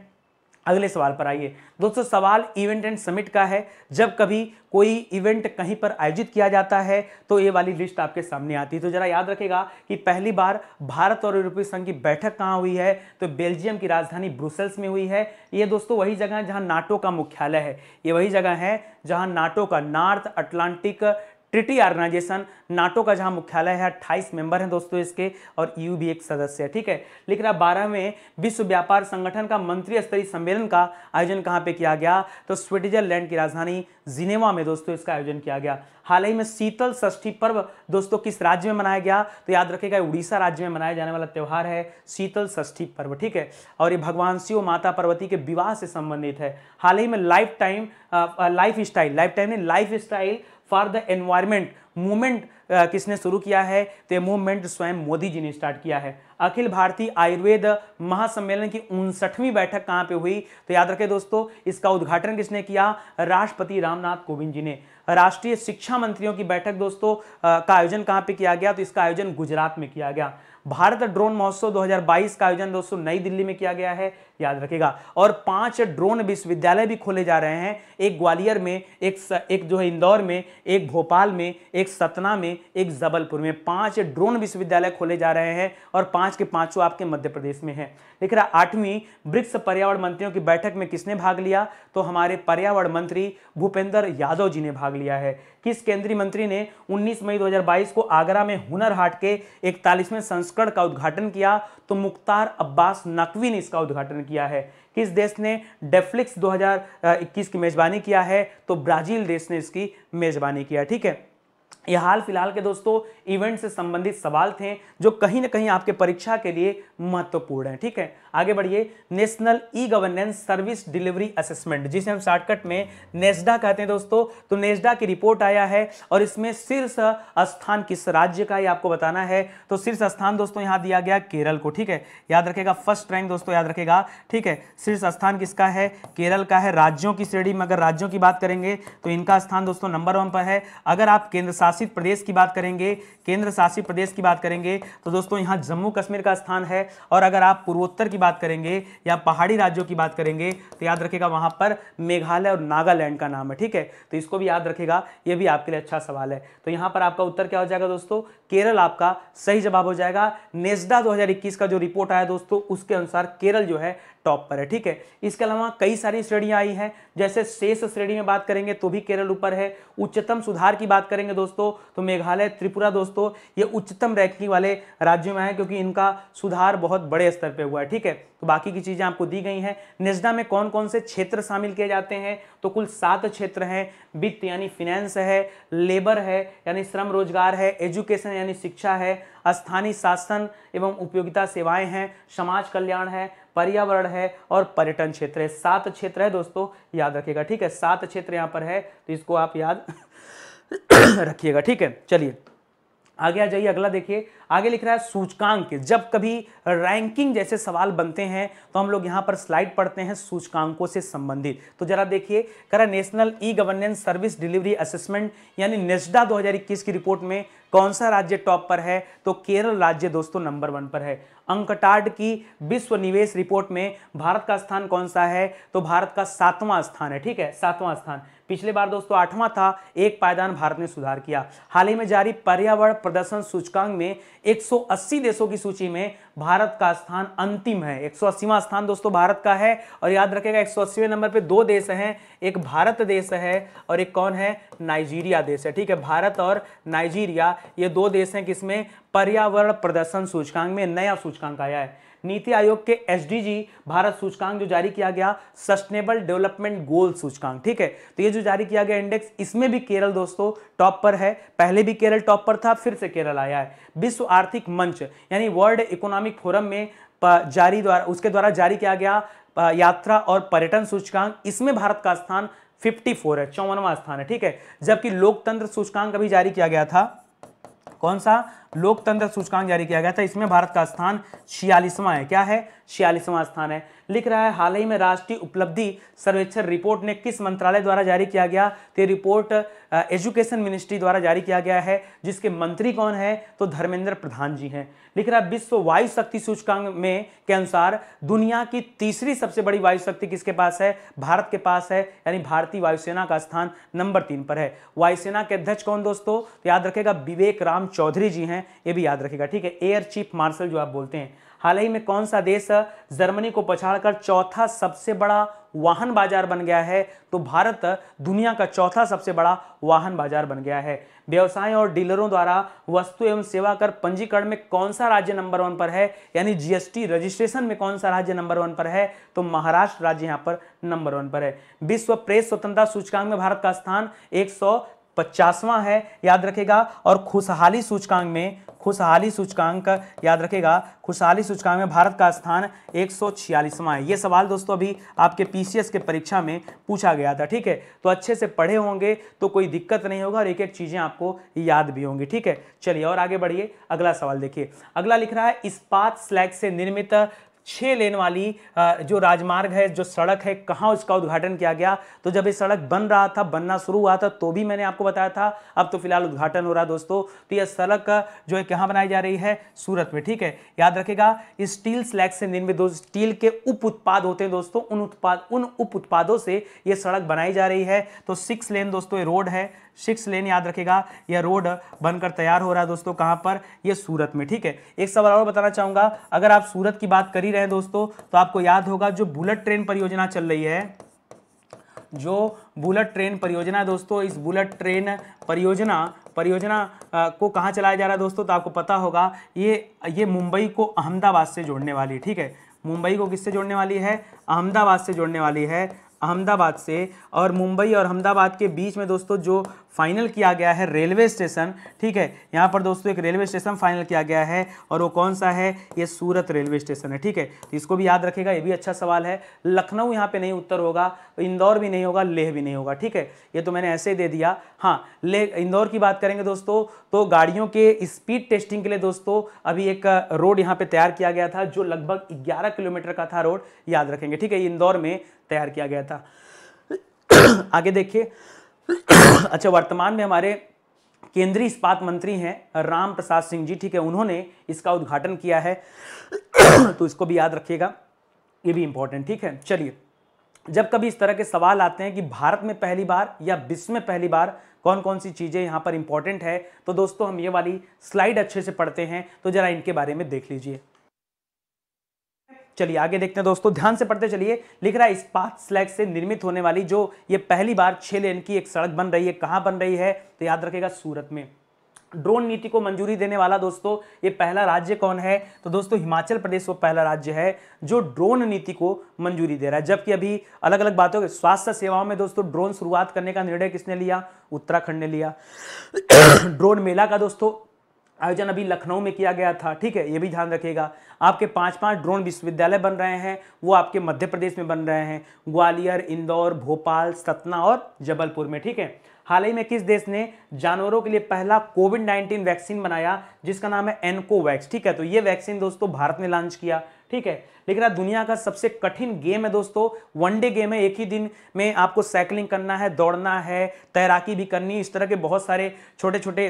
अगले सवाल पर आइए दोस्तों सवाल इवेंट एंड समिट का है जब कभी कोई इवेंट कहीं पर आयोजित किया जाता है तो ये वाली लिस्ट आपके सामने आती है तो ज़रा याद रखेगा कि पहली बार भारत और यूरोपीय संघ की बैठक कहाँ हुई है तो बेल्जियम की राजधानी ब्रुसेल्स में हुई है ये दोस्तों वही जगह है जहाँ नाटो का मुख्यालय है ये वही जगह है जहाँ नाटो का North Atlantic treaty organization NATO का जहां मुख्यालय है अट्ठाईस मेंबर हैं दोस्तों इसके और यू भी एक सदस्य है ठीक है लेकिन अब बारहवें विश्व व्यापार संगठन का मंत्री स्तरीय सम्मेलन का आयोजन कहाँ पे किया गया तो स्विट्जरलैंड की राजधानी जिनेवा में दोस्तों इसका आयोजन किया गया हाल ही में शीतल षष्ठी पर्व दोस्तों किस राज्य में मनाया गया तो याद रखेगा उड़ीसा राज्य में मनाया जाने वाला त्यौहार है शीतल षष्ठी पर्व ठीक है और ये भगवान शिव माता पार्वती के विवाह से संबंधित है हाल ही में life time life style life time ने life style for the environment movement किसने शुरू किया है तो मूवमेंट स्वयं मोदी जी ने स्टार्ट किया है अखिल भारतीय आयुर्वेद महासम्मेलन की उनसठवीं बैठक कहाँ पे हुई तो याद रखें दोस्तों इसका उद्घाटन किसने किया राष्ट्रपति रामनाथ कोविंद जी ने राष्ट्रीय शिक्षा मंत्रियों की बैठक दोस्तों का आयोजन कहाँ पे किया गया तो इसका आयोजन गुजरात में किया गया भारत ड्रोन महोत्सव 2022 का आयोजन दोस्तों नई दिल्ली में किया गया है याद रखेगा और पांच ड्रोन विश्वविद्यालय भी खोले जा रहे हैं एक ग्वालियर में एक स, एक जो है इंदौर में एक भोपाल में एक सतना में एक जबलपुर में पांच ड्रोन विश्वविद्यालय खोले जा रहे हैं और पांच के पांचों आपके मध्य प्रदेश में है देख रहा आठवीं ब्रिक्स पर्यावरण मंत्रियों की बैठक में किसने भाग लिया तो हमारे पर्यावरण मंत्री भूपेंद्र यादव जी ने भाग लिया है किस केंद्रीय मंत्री ने 19 मई 2022 को आगरा में हुनर हाट के इकतालीसवें संस्करण का उद्घाटन किया तो मुख्तार अब्बास नकवी ने इसका उद्घाटन आयोजन किया है किस देश ने डेफ्लिक्स 2021 की मेज़बानी किया है तो ब्राज़ील देश ने इसकी मेज़बानी किया ठीक है ये हाल फिलहाल के दोस्तों इवेंट से संबंधित सवाल थे जो कहीं ना कहीं आपके परीक्षा के लिए महत्वपूर्ण है ठीक है आगे बढ़िए national e governance service delivery assessment जिसे हम शॉर्टकट में नेस्डा कहते हैं दोस्तों तो नेस्डा की रिपोर्ट आया है और इसमें शीर्ष स्थान किस राज्य का ये आपको बताना है तो शीर्ष स्थान दोस्तों यहाँ दिया गया केरल को ठीक है याद रखेगा फर्स्ट रैंक दोस्तों याद रखेगा ठीक है शीर्ष स्थान किसका है केरल का है राज्यों की श्रेणी में अगर राज्यों की बात करेंगे तो इनका स्थान दोस्तों नंबर वन पर है अगर आप केंद्र शासित प्रदेश की बात करेंगे केंद्र शासित प्रदेश की बात करेंगे तो दोस्तों यहाँ जम्मू कश्मीर का स्थान है और अगर आप पूर्वोत्तर की बात करेंगे या पहाड़ी राज्यों की बात करेंगे तो याद रखेगा वहाँ पर मेघालय और नागालैंड का नाम है ठीक है तो इसको भी याद रखेगा ये भी आपके लिए अच्छा सवाल है तो यहाँ पर आपका उत्तर क्या हो जाएगा दोस्तों केरल आपका सही जवाब हो जाएगा नेस्डा 2021 का जो रिपोर्ट आया दोस्तों उसके अनुसार केरल जो है टॉप पर है ठीक है इसके अलावा कई सारी श्रेणियां आई हैं जैसे शेष श्रेणी में बात करेंगे तो भी केरल ऊपर है उच्चतम सुधार की बात करेंगे दोस्तों तो मेघालय त्रिपुरा दोस्तों ये उच्चतम रैंकिंग वाले राज्यों में है क्योंकि इनका सुधार बहुत बड़े स्तर पर हुआ है ठीक है तो बाकी की चीज़ें आपको दी गई हैं नेस्डा में कौन कौन से क्षेत्र शामिल किए जाते हैं तो कुल सात क्षेत्र हैं वित्त यानी फिनेंस है लेबर है यानी श्रम रोजगार है एजुकेशन यानी शिक्षा है स्थानीय शासन एवं उपयोगिता सेवाएं हैं समाज कल्याण है पर्यावरण है और पर्यटन क्षेत्र है सात क्षेत्र है दोस्तों याद रखिएगा ठीक है सात क्षेत्र यहाँ पर है तो इसको आप याद रखिएगा ठीक है चलिए आगे आ जाइए अगला देखिए आगे लिख रहा है सूचकांक जब कभी रैंकिंग जैसे सवाल बनते हैं तो हम लोग यहाँ पर स्लाइड पढ़ते हैं सूचकांकों से संबंधित तो जरा देखिए करा national e governance service delivery assessment यानी नेस्डा 2021 की रिपोर्ट में कौन सा राज्य टॉप पर है तो केरल राज्य दोस्तों नंबर वन पर है अंकटाड की विश्व निवेश रिपोर्ट में भारत का स्थान कौन सा है तो भारत का सातवां स्थान है ठीक है सातवां स्थान पिछले बार दोस्तों आठवां था एक पायदान भारत ने सुधार किया हाल ही में जारी पर्यावरण प्रदर्शन सूचकांक में 180 देशों की सूची में भारत का स्थान अंतिम है एक स्थान दोस्तों भारत का है और याद रखेगा एक नंबर पर दो देश हैं एक भारत देश है और एक कौन है नाइजीरिया देश है ठीक है भारत और नाइजीरिया ये दो देश हैं किसमें पर्यावरण प्रदर्शन सूचकांक में नया सूचकांक आया है नीति आयोग के एस भारत सूचकांक जो जारी किया गया सस्टेनेबल डेवलपमेंट गोल सूचकांक ठीक है तो ये जो जारी किया गया इंडेक्स इसमें भी केरल दोस्तों टॉप पर है पहले भी केरल टॉप पर था फिर से केरल आया है विश्व आर्थिक मंच यानी वर्ल्ड इकोनॉमिक फोरम में जारी द्वारा उसके द्वारा जारी किया गया यात्रा और पर्यटन सूचकांक इसमें भारत का स्थान 54 है चौवनवा स्थान है ठीक है जबकि लोकतंत्र सूचकांक अभी जारी किया गया था कौन सा लोकतंत्र सूचकांक जारी किया गया था इसमें भारत का स्थान छियालीसवां है क्या है छियालीसवां स्थान है लिख रहा है हाल ही में राष्ट्रीय उपलब्धि सर्वेक्षण रिपोर्ट ने किस मंत्रालय द्वारा जारी किया गया तो रिपोर्ट एजुकेशन मिनिस्ट्री द्वारा जारी किया गया है जिसके मंत्री कौन है तो धर्मेंद्र प्रधान जी हैं लिख रहा है विश्व वायु शक्ति सूचकांक में के अनुसार दुनिया की तीसरी सबसे बड़ी वायु शक्ति किसके पास है भारत के पास है यानी भारतीय वायुसेना का स्थान नंबर तीन पर है वायुसेना के अध्यक्ष कौन दोस्तों तो याद रखेगा विवेक राम चौधरी जी हैं हैं ये भी याद रखेगा ठीक है एयर चीफ मार्शल जो आप बोलते हैं हाल ही में कौन सा देश जर्मनी को पछाड़कर चौथा सबसे बड़ा वाहन बाजार बन गया है तो भारत दुनिया का चौथा सबसे बड़ा वाहन बाजार बन गया है व्यवसाय और डीलरों द्वारा वस्तु एवं सेवा कर पंजीकरण में कौन सा राज्य नंबर वन पर है यानी जीएसटी रजिस्ट्रेशन में कौन सा राज्य नंबर वन पर है तो महाराष्ट्र राज्य यहां पर नंबर वन पर है विश्व प्रेस स्वतंत्रता सूचकांक में भारत का स्थान एक पचासवां है याद रखेगा और खुशहाली सूचकांक में खुशहाली सूचकांक याद रखेगा खुशहाली सूचकांक में भारत का स्थान एक है ये सवाल दोस्तों अभी आपके पीसीएस के परीक्षा में पूछा गया था ठीक है तो अच्छे से पढ़े होंगे तो कोई दिक्कत नहीं होगा और एक एक चीज़ें आपको याद भी होंगी ठीक है चलिए और आगे बढ़िए अगला सवाल देखिए अगला लिख रहा है इस्पात स्लैग से निर्मित छः लेन वाली जो राजमार्ग है जो सड़क है कहाँ उसका उद्घाटन किया गया तो जब ये सड़क बन रहा था बनना शुरू हुआ था तो भी मैंने आपको बताया था अब तो फिलहाल उद्घाटन हो रहा है दोस्तों तो यह सड़क जो है कहाँ बनाई जा रही है सूरत में ठीक है याद रखेगा स्टील स्लैग से निर्मित दो स्टील के उप उत्पाद होते हैं दोस्तों उन उत्पाद उन उप उत्पादों से ये सड़क बनाई जा रही है तो सिक्स लेन दोस्तों ये रोड है सिक्स लेन याद रखेगा यह रोड बनकर तैयार हो रहा है दोस्तों कहाँ पर यह सूरत में ठीक है एक सवाल और बताना चाहूँगा अगर आप सूरत की बात कर ही रहे हैं दोस्तों तो आपको याद होगा जो बुलेट ट्रेन परियोजना चल रही है जो बुलेट ट्रेन परियोजना है दोस्तों इस बुलेट ट्रेन परियोजना परियोजना को कहाँ चलाया जा रहा है दोस्तों तो आपको पता होगा ये ये मुंबई को अहमदाबाद से जोड़ने वाली ठीक है मुंबई को किससे जोड़ने वाली है अहमदाबाद से जोड़ने वाली है अहमदाबाद से और मुंबई और अहमदाबाद के बीच में दोस्तों जो फाइनल किया गया है रेलवे स्टेशन ठीक है यहाँ पर दोस्तों एक रेलवे स्टेशन फाइनल किया गया है और वो कौन सा है ये सूरत रेलवे स्टेशन है ठीक है तो इसको भी याद रखेगा ये भी अच्छा सवाल है लखनऊ यहाँ पे नहीं उत्तर होगा इंदौर भी नहीं होगा लेह भी नहीं होगा ठीक है ये तो मैंने ऐसे ही दे दिया हाँ लेह इंदौर की बात करेंगे दोस्तों तो गाड़ियों के स्पीड टेस्टिंग के लिए दोस्तों अभी एक रोड यहाँ पे तैयार किया गया था जो लगभग ग्यारह किलोमीटर का था रोड याद रखेंगे ठीक है इंदौर में तैयार किया गया था आगे देखिए अच्छा वर्तमान में हमारे केंद्रीय इस्पात मंत्री हैं राम प्रसाद सिंह जी ठीक है उन्होंने इसका उद्घाटन किया है तो इसको भी याद रखिएगा ये भी इंपॉर्टेंट ठीक है चलिए जब कभी इस तरह के सवाल आते हैं कि भारत में पहली बार या विश्व में पहली बार कौन कौन सी चीज़ें यहाँ पर इंपॉर्टेंट है तो दोस्तों हम ये वाली स्लाइड अच्छे से पढ़ते हैं तो ज़रा इनके बारे में देख लीजिए चलिए आगे देखते हैं दोस्तों ध्यान से पढ़ते चलिए लिख रहा है इस्पात स्लैग से निर्मित होने वाली जो ये पहली बार छह लेन की एक सड़क बन रही है कहां बन रही है तो याद रखेगा सूरत में ड्रोन नीति को मंजूरी देने वाला दोस्तों ये पहला राज्य कौन है तो दोस्तों हिमाचल प्रदेश वो पहला राज्य है जो ड्रोन नीति को मंजूरी दे रहा है जबकि अभी अलग अलग बातों के स्वास्थ्य सेवाओं में दोस्तों ड्रोन शुरुआत करने का निर्णय किसने लिया उत्तराखंड ने लिया ड्रोन मेला का दोस्तों आयोजन अभी लखनऊ में किया गया था ठीक है ये भी ध्यान रखिएगा आपके पांच पांच ड्रोन विश्वविद्यालय बन रहे हैं वो आपके मध्य प्रदेश में बन रहे हैं ग्वालियर इंदौर भोपाल सतना और जबलपुर में ठीक है हाल ही में किस देश ने जानवरों के लिए पहला कोविड 19 वैक्सीन बनाया जिसका नाम है एनकोवैक्स ठीक है तो ये वैक्सीन दोस्तों भारत ने लॉन्च किया ठीक है लेकिन आज दुनिया का सबसे कठिन गेम है दोस्तों वनडे गेम है एक ही दिन में आपको साइकिलिंग करना है दौड़ना है तैराकी भी करनी इस तरह के बहुत सारे छोटे छोटे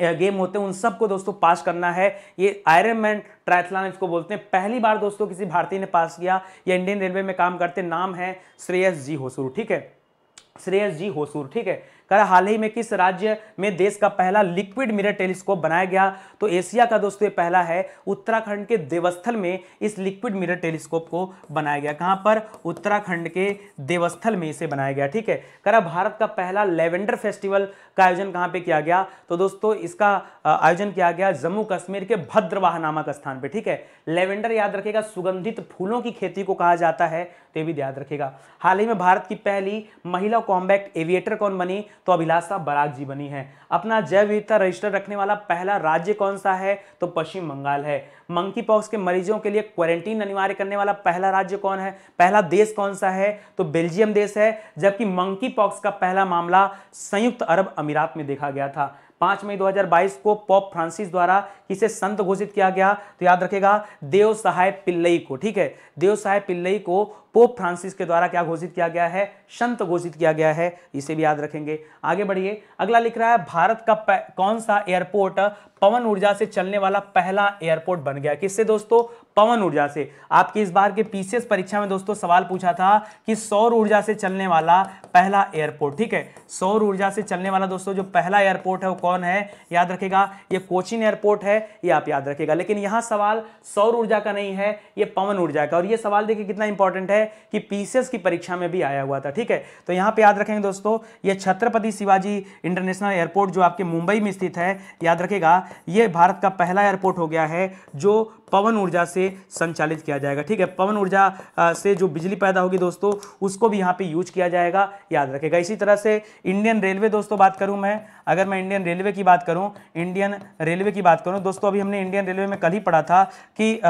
गेम होते हैं उन सबको दोस्तों पास करना है ये आयरन मैन ट्रायथलान इसको बोलते हैं पहली बार दोस्तों किसी भारतीय ने पास किया या इंडियन रेलवे में काम करते नाम है श्रेयस जी होसूर ठीक है श्रेयस जी होसूर ठीक है कर हाल ही में किस राज्य में देश का पहला लिक्विड मिरर टेलीस्कोप बनाया गया तो एशिया का दोस्तों पहला है उत्तराखंड के देवस्थल में इस लिक्विड मिरर टेलीस्कोप को बनाया गया कहां पर उत्तराखंड के देवस्थल में इसे बनाया गया ठीक है करा भारत का पहला लेवेंडर फेस्टिवल का आयोजन कहां पर किया गया तो दोस्तों इसका आयोजन किया गया जम्मू कश्मीर के भद्रवाह नामक स्थान पर ठीक है लेवेंडर याद रखेगा सुगंधित फूलों की खेती को कहा जाता है तो भी याद रखेगा हाल ही में भारत की पहली महिला कॉम्बैक्ट एविएटर कौन बनी तो अभिलाषा बराग जी बनी है अपना जैव विविधता रजिस्टर रखने वाला पहला राज्य कौन सा है तो पश्चिम बंगाल है मंकी पॉक्स के मरीजों के लिए क्वारंटीन अनिवार्य करने वाला पहला राज्य कौन है पहला देश कौन सा है तो बेल्जियम देश है जबकि मंकी पॉक्स का पहला मामला संयुक्त अरब अमीरात में देखा गया था पाँच मई 2022 को पॉप फ्रांसिस द्वारा किसे संत घोषित किया गया तो याद रखेगा देव सहाय पिल्लई को ठीक है देव सहाय पिल्लई को पोप फ्रांसिस के द्वारा क्या घोषित किया गया है संत घोषित किया गया है इसे भी याद रखेंगे आगे बढ़िए अगला लिख रहा है भारत का कौन सा एयरपोर्ट पवन ऊर्जा से चलने वाला पहला एयरपोर्ट बन गया किससे दोस्तों पवन ऊर्जा से आपकी इस बार के पीसीएस परीक्षा में दोस्तों सवाल पूछा था कि सौर ऊर्जा से चलने वाला पहला एयरपोर्ट ठीक है सौर ऊर्जा से चलने वाला दोस्तों जो पहला एयरपोर्ट है वो कौन है याद रखेगा ये कोचिन एयरपोर्ट है ये आप याद रखेगा लेकिन यहां सवाल सौर ऊर्जा का नहीं है ये पवन ऊर्जा का और ये सवाल देखिए कितना इंपॉर्टेंट है है कि पीसीएस की परीक्षा में भी आया हुआ था ठीक है तो यहां पे याद रखेंगे दोस्तों ये छत्रपति शिवाजी इंटरनेशनल एयरपोर्ट जो आपके मुंबई में स्थित है याद रखेगा ये भारत का पहला एयरपोर्ट हो गया है जो पवन ऊर्जा से संचालित किया जाएगा ठीक है पवन ऊर्जा से जो बिजली पैदा होगी दोस्तों उसको भी यहाँ पे यूज किया जाएगा याद रखेगा इसी तरह से इंडियन रेलवे दोस्तों बात करूँ मैं अगर मैं इंडियन रेलवे की बात करूँ इंडियन रेलवे की बात करूँ दोस्तों अभी हमने इंडियन रेलवे में कल ही पढ़ा था कि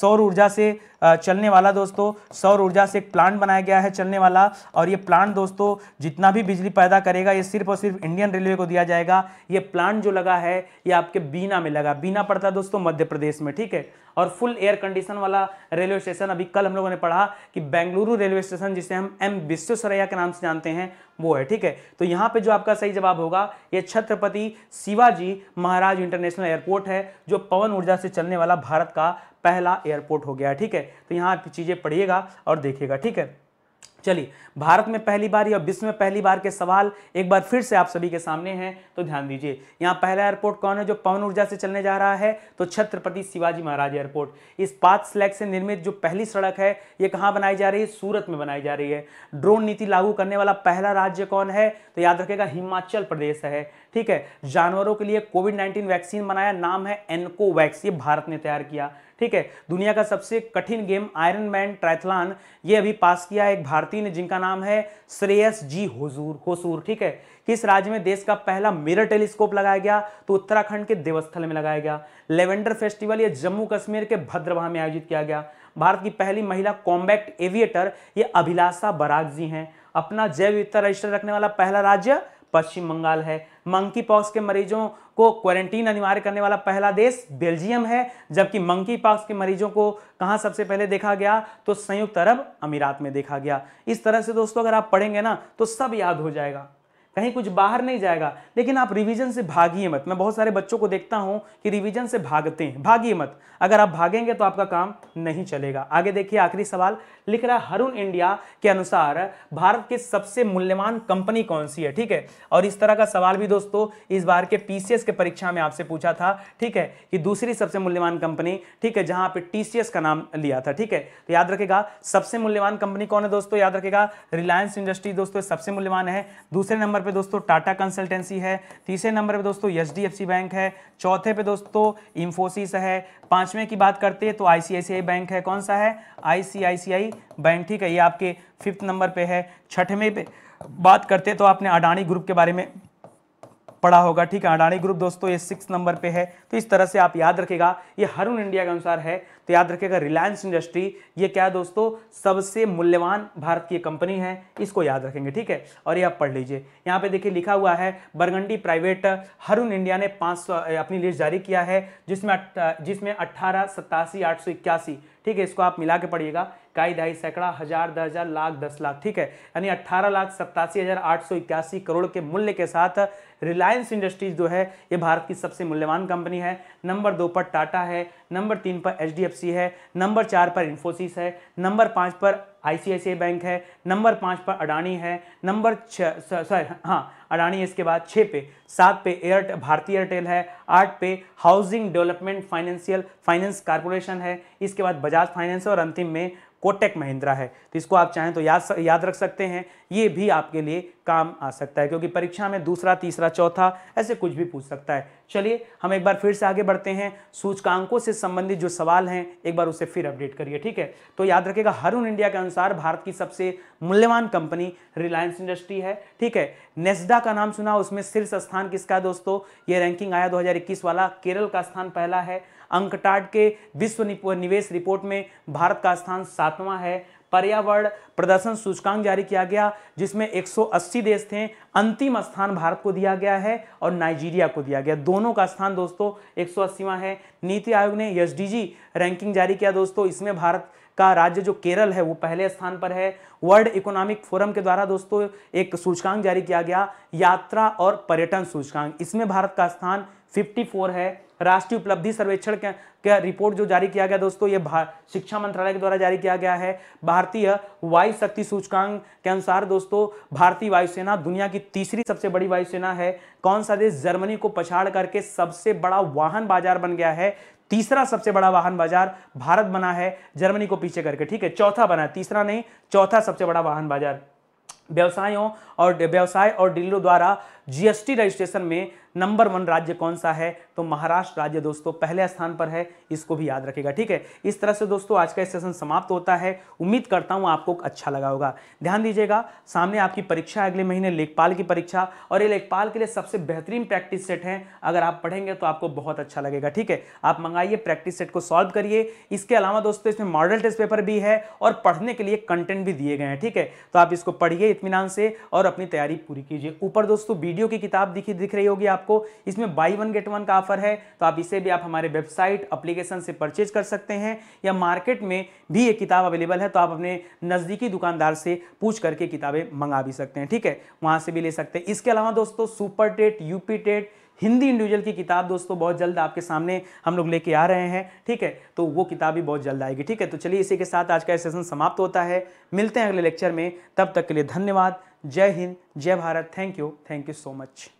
सौर ऊर्जा से चलने वाला दोस्तों सौर ऊर्जा से एक प्लांट बनाया गया है चलने वाला और ये प्लांट दोस्तों जितना भी बिजली पैदा करेगा ये सिर्फ और सिर्फ इंडियन रेलवे को दिया जाएगा ये प्लांट जो लगा है ये आपके बीना में लगा बीना पड़ता है दोस्तों मध्य प्रदेश में ठीक ठीक है और फुल एयर कंडीशन वाला रेलवे स्टेशन अभी कल हम लोगों ने पढ़ा कि बेंगलुरु रेलवे स्टेशन जिसे हम एम विश्वेश्वरैया के नाम से जानते हैं वो है ठीक है तो यहाँ पे जो आपका सही जवाब होगा ये छत्रपति शिवाजी महाराज इंटरनेशनल एयरपोर्ट है जो पवन ऊर्जा से चलने वाला भारत का पहला एयरपोर्ट हो गया ठीक है तो यहाँ आप चीज़ें पढ़िएगा और देखिएगा ठीक है चलिए भारत में पहली बार या विश्व में पहली बार के सवाल एक बार फिर से आप सभी के सामने हैं तो ध्यान दीजिए यहाँ पहला एयरपोर्ट कौन है जो पवन ऊर्जा से चलने जा रहा है तो छत्रपति शिवाजी महाराज एयरपोर्ट इस पाथ स्लैग से निर्मित जो पहली सड़क है ये कहाँ बनाई जा रही है सूरत में बनाई जा रही है ड्रोन नीति लागू करने वाला पहला राज्य कौन है तो याद रखेगा हिमाचल प्रदेश है ठीक है जानवरों के लिए कोविड नाइन्टीन वैक्सीन बनाया नाम है एनकोवैक्स ये भारत ने तैयार किया ठीक है दुनिया का सबसे कठिन गेम आयरन मैन ट्राइथलान ये अभी पास किया एक भारतीय ने जिनका नाम है श्रेयस जी होजूर होसूर ठीक है किस राज्य में देश का पहला मिरर टेलीस्कोप लगाया गया तो उत्तराखंड के देवस्थल में लगाया गया लेवेंडर फेस्टिवल ये जम्मू कश्मीर के भद्रवाह में आयोजित किया गया भारत की पहली महिला कॉम्बैक्ट एविएटर ये अभिलाषा बराग जी हैं अपना जैव विविधता रजिस्टर रखने वाला पहला राज्य पश्चिम बंगाल है मंकी पॉक्स के मरीजों को क्वारंटीन अनिवार्य करने वाला पहला देश बेल्जियम है जबकि मंकी पॉक्स के मरीजों को कहाँ सबसे पहले देखा गया तो संयुक्त अरब अमीरात में देखा गया इस तरह से दोस्तों अगर आप पढ़ेंगे ना तो सब याद हो जाएगा कहीं कुछ बाहर नहीं जाएगा लेकिन आप रिवीजन से भागिए मत मैं बहुत सारे बच्चों को देखता हूं कि रिवीजन से भागते हैं भागिए मत अगर आप भागेंगे तो आपका काम नहीं चलेगा आगे देखिए आखिरी सवाल लिख रहा है हरुण इंडिया के अनुसार भारत की सबसे मूल्यवान कंपनी कौन सी है ठीक है और इस तरह का सवाल भी दोस्तों इस बार के पीसीएस के परीक्षा में आपसे पूछा था ठीक है कि दूसरी सबसे मूल्यवान कंपनी ठीक है जहां पर टीसीएस का नाम लिया था ठीक है तो याद रखेगा सबसे मूल्यवान कंपनी कौन है दोस्तों याद रखेगा रिलायंस इंडस्ट्री दोस्तों सबसे मूल्यवान है दूसरे नंबर पे दोस्तों टाटा कंसल्टेंसी है तीसरे नंबर पे दोस्तों एच बैंक है चौथे पे दोस्तों इंफोसिस है पांचवें की बात करते हैं तो आईसीआईसीआई बैंक है कौन सा है आईसीआईसीआई बैंक ठीक है ये आपके फिफ्थ नंबर पे है छठवें पे बात करते हैं तो आपने अडानी ग्रुप के बारे में पढ़ा होगा ठीक है अडानी ग्रुप दोस्तों ये सिक्स नंबर पे है तो इस तरह से आप याद रखेगा ये हरुण इंडिया के अनुसार है तो याद रखेगा रिलायंस इंडस्ट्री ये क्या है दोस्तों सबसे मूल्यवान भारत की कंपनी है इसको याद रखेंगे ठीक है और ये आप पढ़ लीजिए यहाँ पे देखिए लिखा हुआ है बरगंडी प्राइवेट हरुण इंडिया ने पाँच अपनी लिस्ट जारी किया है जिसमें जिसमें अट्ठारह सतासी आठ सौ इक्यासी ठीक है इसको आप मिला के पढ़िएगा काई ढाई सैकड़ा हजार दस हजार लाख दस लाख ठीक है यानी अट्ठारह लाख सत्तासी हजार आठ सौ इक्यासी करोड़ के मूल्य के साथ रिलायंस इंडस्ट्रीज जो है ये भारत की सबसे मूल्यवान कंपनी है नंबर दो पर टाटा है नंबर तीन पर एच है नंबर चार पर इन्फोसिस है नंबर पाँच पर आई बैंक है नंबर पाँच पर अडानी है नंबर छः सॉरी हाँ अडानी इसके बाद छः पे सात पे एयरट भारतीय एयरटेल है आठ पे housing development financial finance corporation है इसके बाद बजाज फाइनेंस और अंतिम में कोटेक महिंद्रा है तो इसको आप चाहें तो याद याद रख सकते हैं ये भी आपके लिए काम आ सकता है क्योंकि परीक्षा में दूसरा तीसरा चौथा ऐसे कुछ भी पूछ सकता है चलिए हम एक बार फिर से आगे बढ़ते हैं सूचकांकों से संबंधित जो सवाल हैं एक बार उसे फिर अपडेट करिए ठीक है तो याद रखिएगा हरुण इंडिया के अनुसार भारत की सबसे मूल्यवान कंपनी रिलायंस इंडस्ट्री है ठीक है नेस्डा का नाम सुना उसमें शीर्ष स्थान किसका है दोस्तों ये रैंकिंग आया दो वाला केरल का स्थान पहला है अंकटाड के विश्व निवेश रिपोर्ट में भारत का स्थान सातवां है पर्यावरण प्रदर्शन सूचकांक जारी किया गया जिसमें 180 देश थे अंतिम स्थान भारत को दिया गया है और नाइजीरिया को दिया गया दोनों का स्थान दोस्तों 180वां है नीति आयोग ने एस रैंकिंग जारी किया दोस्तों इसमें भारत का राज्य जो केरल है वो पहले स्थान पर है वर्ल्ड इकोनॉमिक फोरम के द्वारा दोस्तों एक सूचकांक जारी किया गया यात्रा और पर्यटन सूचकांक इसमें भारत का स्थान 54 है राष्ट्रीय उपलब्धि सर्वेक्षण का रिपोर्ट जो जारी किया गया दोस्तों ये शिक्षा मंत्रालय के द्वारा जारी किया गया है भारतीय वायु शक्ति सूचकांक के अनुसार दोस्तों भारतीय वायुसेना दुनिया की तीसरी सबसे बड़ी वायुसेना है कौन सा देश जर्मनी को पछाड़ करके सबसे बड़ा वाहन बाजार बन गया है तीसरा सबसे बड़ा वाहन बाजार भारत बना है जर्मनी को पीछे करके ठीक है चौथा बना तीसरा नहीं चौथा सबसे बड़ा वाहन बाजार व्यवसायों और व्यवसाय और डीलरों द्वारा जीएसटी रजिस्ट्रेशन में नंबर वन राज्य कौन सा है तो महाराष्ट्र राज्य दोस्तों पहले स्थान पर है इसको भी याद रखेगा ठीक है इस तरह से दोस्तों आज का सेशन समाप्त होता है उम्मीद करता हूं आपको अच्छा लगा होगा ध्यान दीजिएगा सामने आपकी परीक्षा अगले महीने लेखपाल की परीक्षा और ये लेखपाल के लिए सबसे बेहतरीन प्रैक्टिस सेट है अगर आप पढ़ेंगे तो आपको बहुत अच्छा लगेगा ठीक है आप मंगाइए प्रैक्टिस सेट को सॉल्व करिए इसके अलावा दोस्तों इसमें मॉडल टेस्ट पेपर भी है और पढ़ने के लिए कंटेंट भी दिए गए हैं ठीक है तो आप इसको पढ़िए इतमान से और अपनी तैयारी पूरी कीजिए ऊपर दोस्तों वीडियो की किताब दिखी दिख रही होगी आप आपको इसमें बाई वन गेट वन का ऑफर है तो आप इसे भी आप हमारे वेबसाइट अप्लीकेशन से परचेज कर सकते हैं या मार्केट में भी ये किताब अवेलेबल है तो आप अपने नज़दीकी दुकानदार से पूछ करके किताबें मंगा भी सकते हैं ठीक है वहाँ से भी ले सकते हैं इसके अलावा दोस्तों super TET UP TET Hindi individual की किताब दोस्तों बहुत जल्द आपके सामने हम लोग लेके आ रहे हैं ठीक है तो वो किताब भी बहुत जल्द आएगी ठीक है तो चलिए इसी के साथ आज का सेशन समाप्त होता है मिलते हैं अगले लेक्चर में तब तक के लिए धन्यवाद जय हिंद जय Bharat thank you thank you so much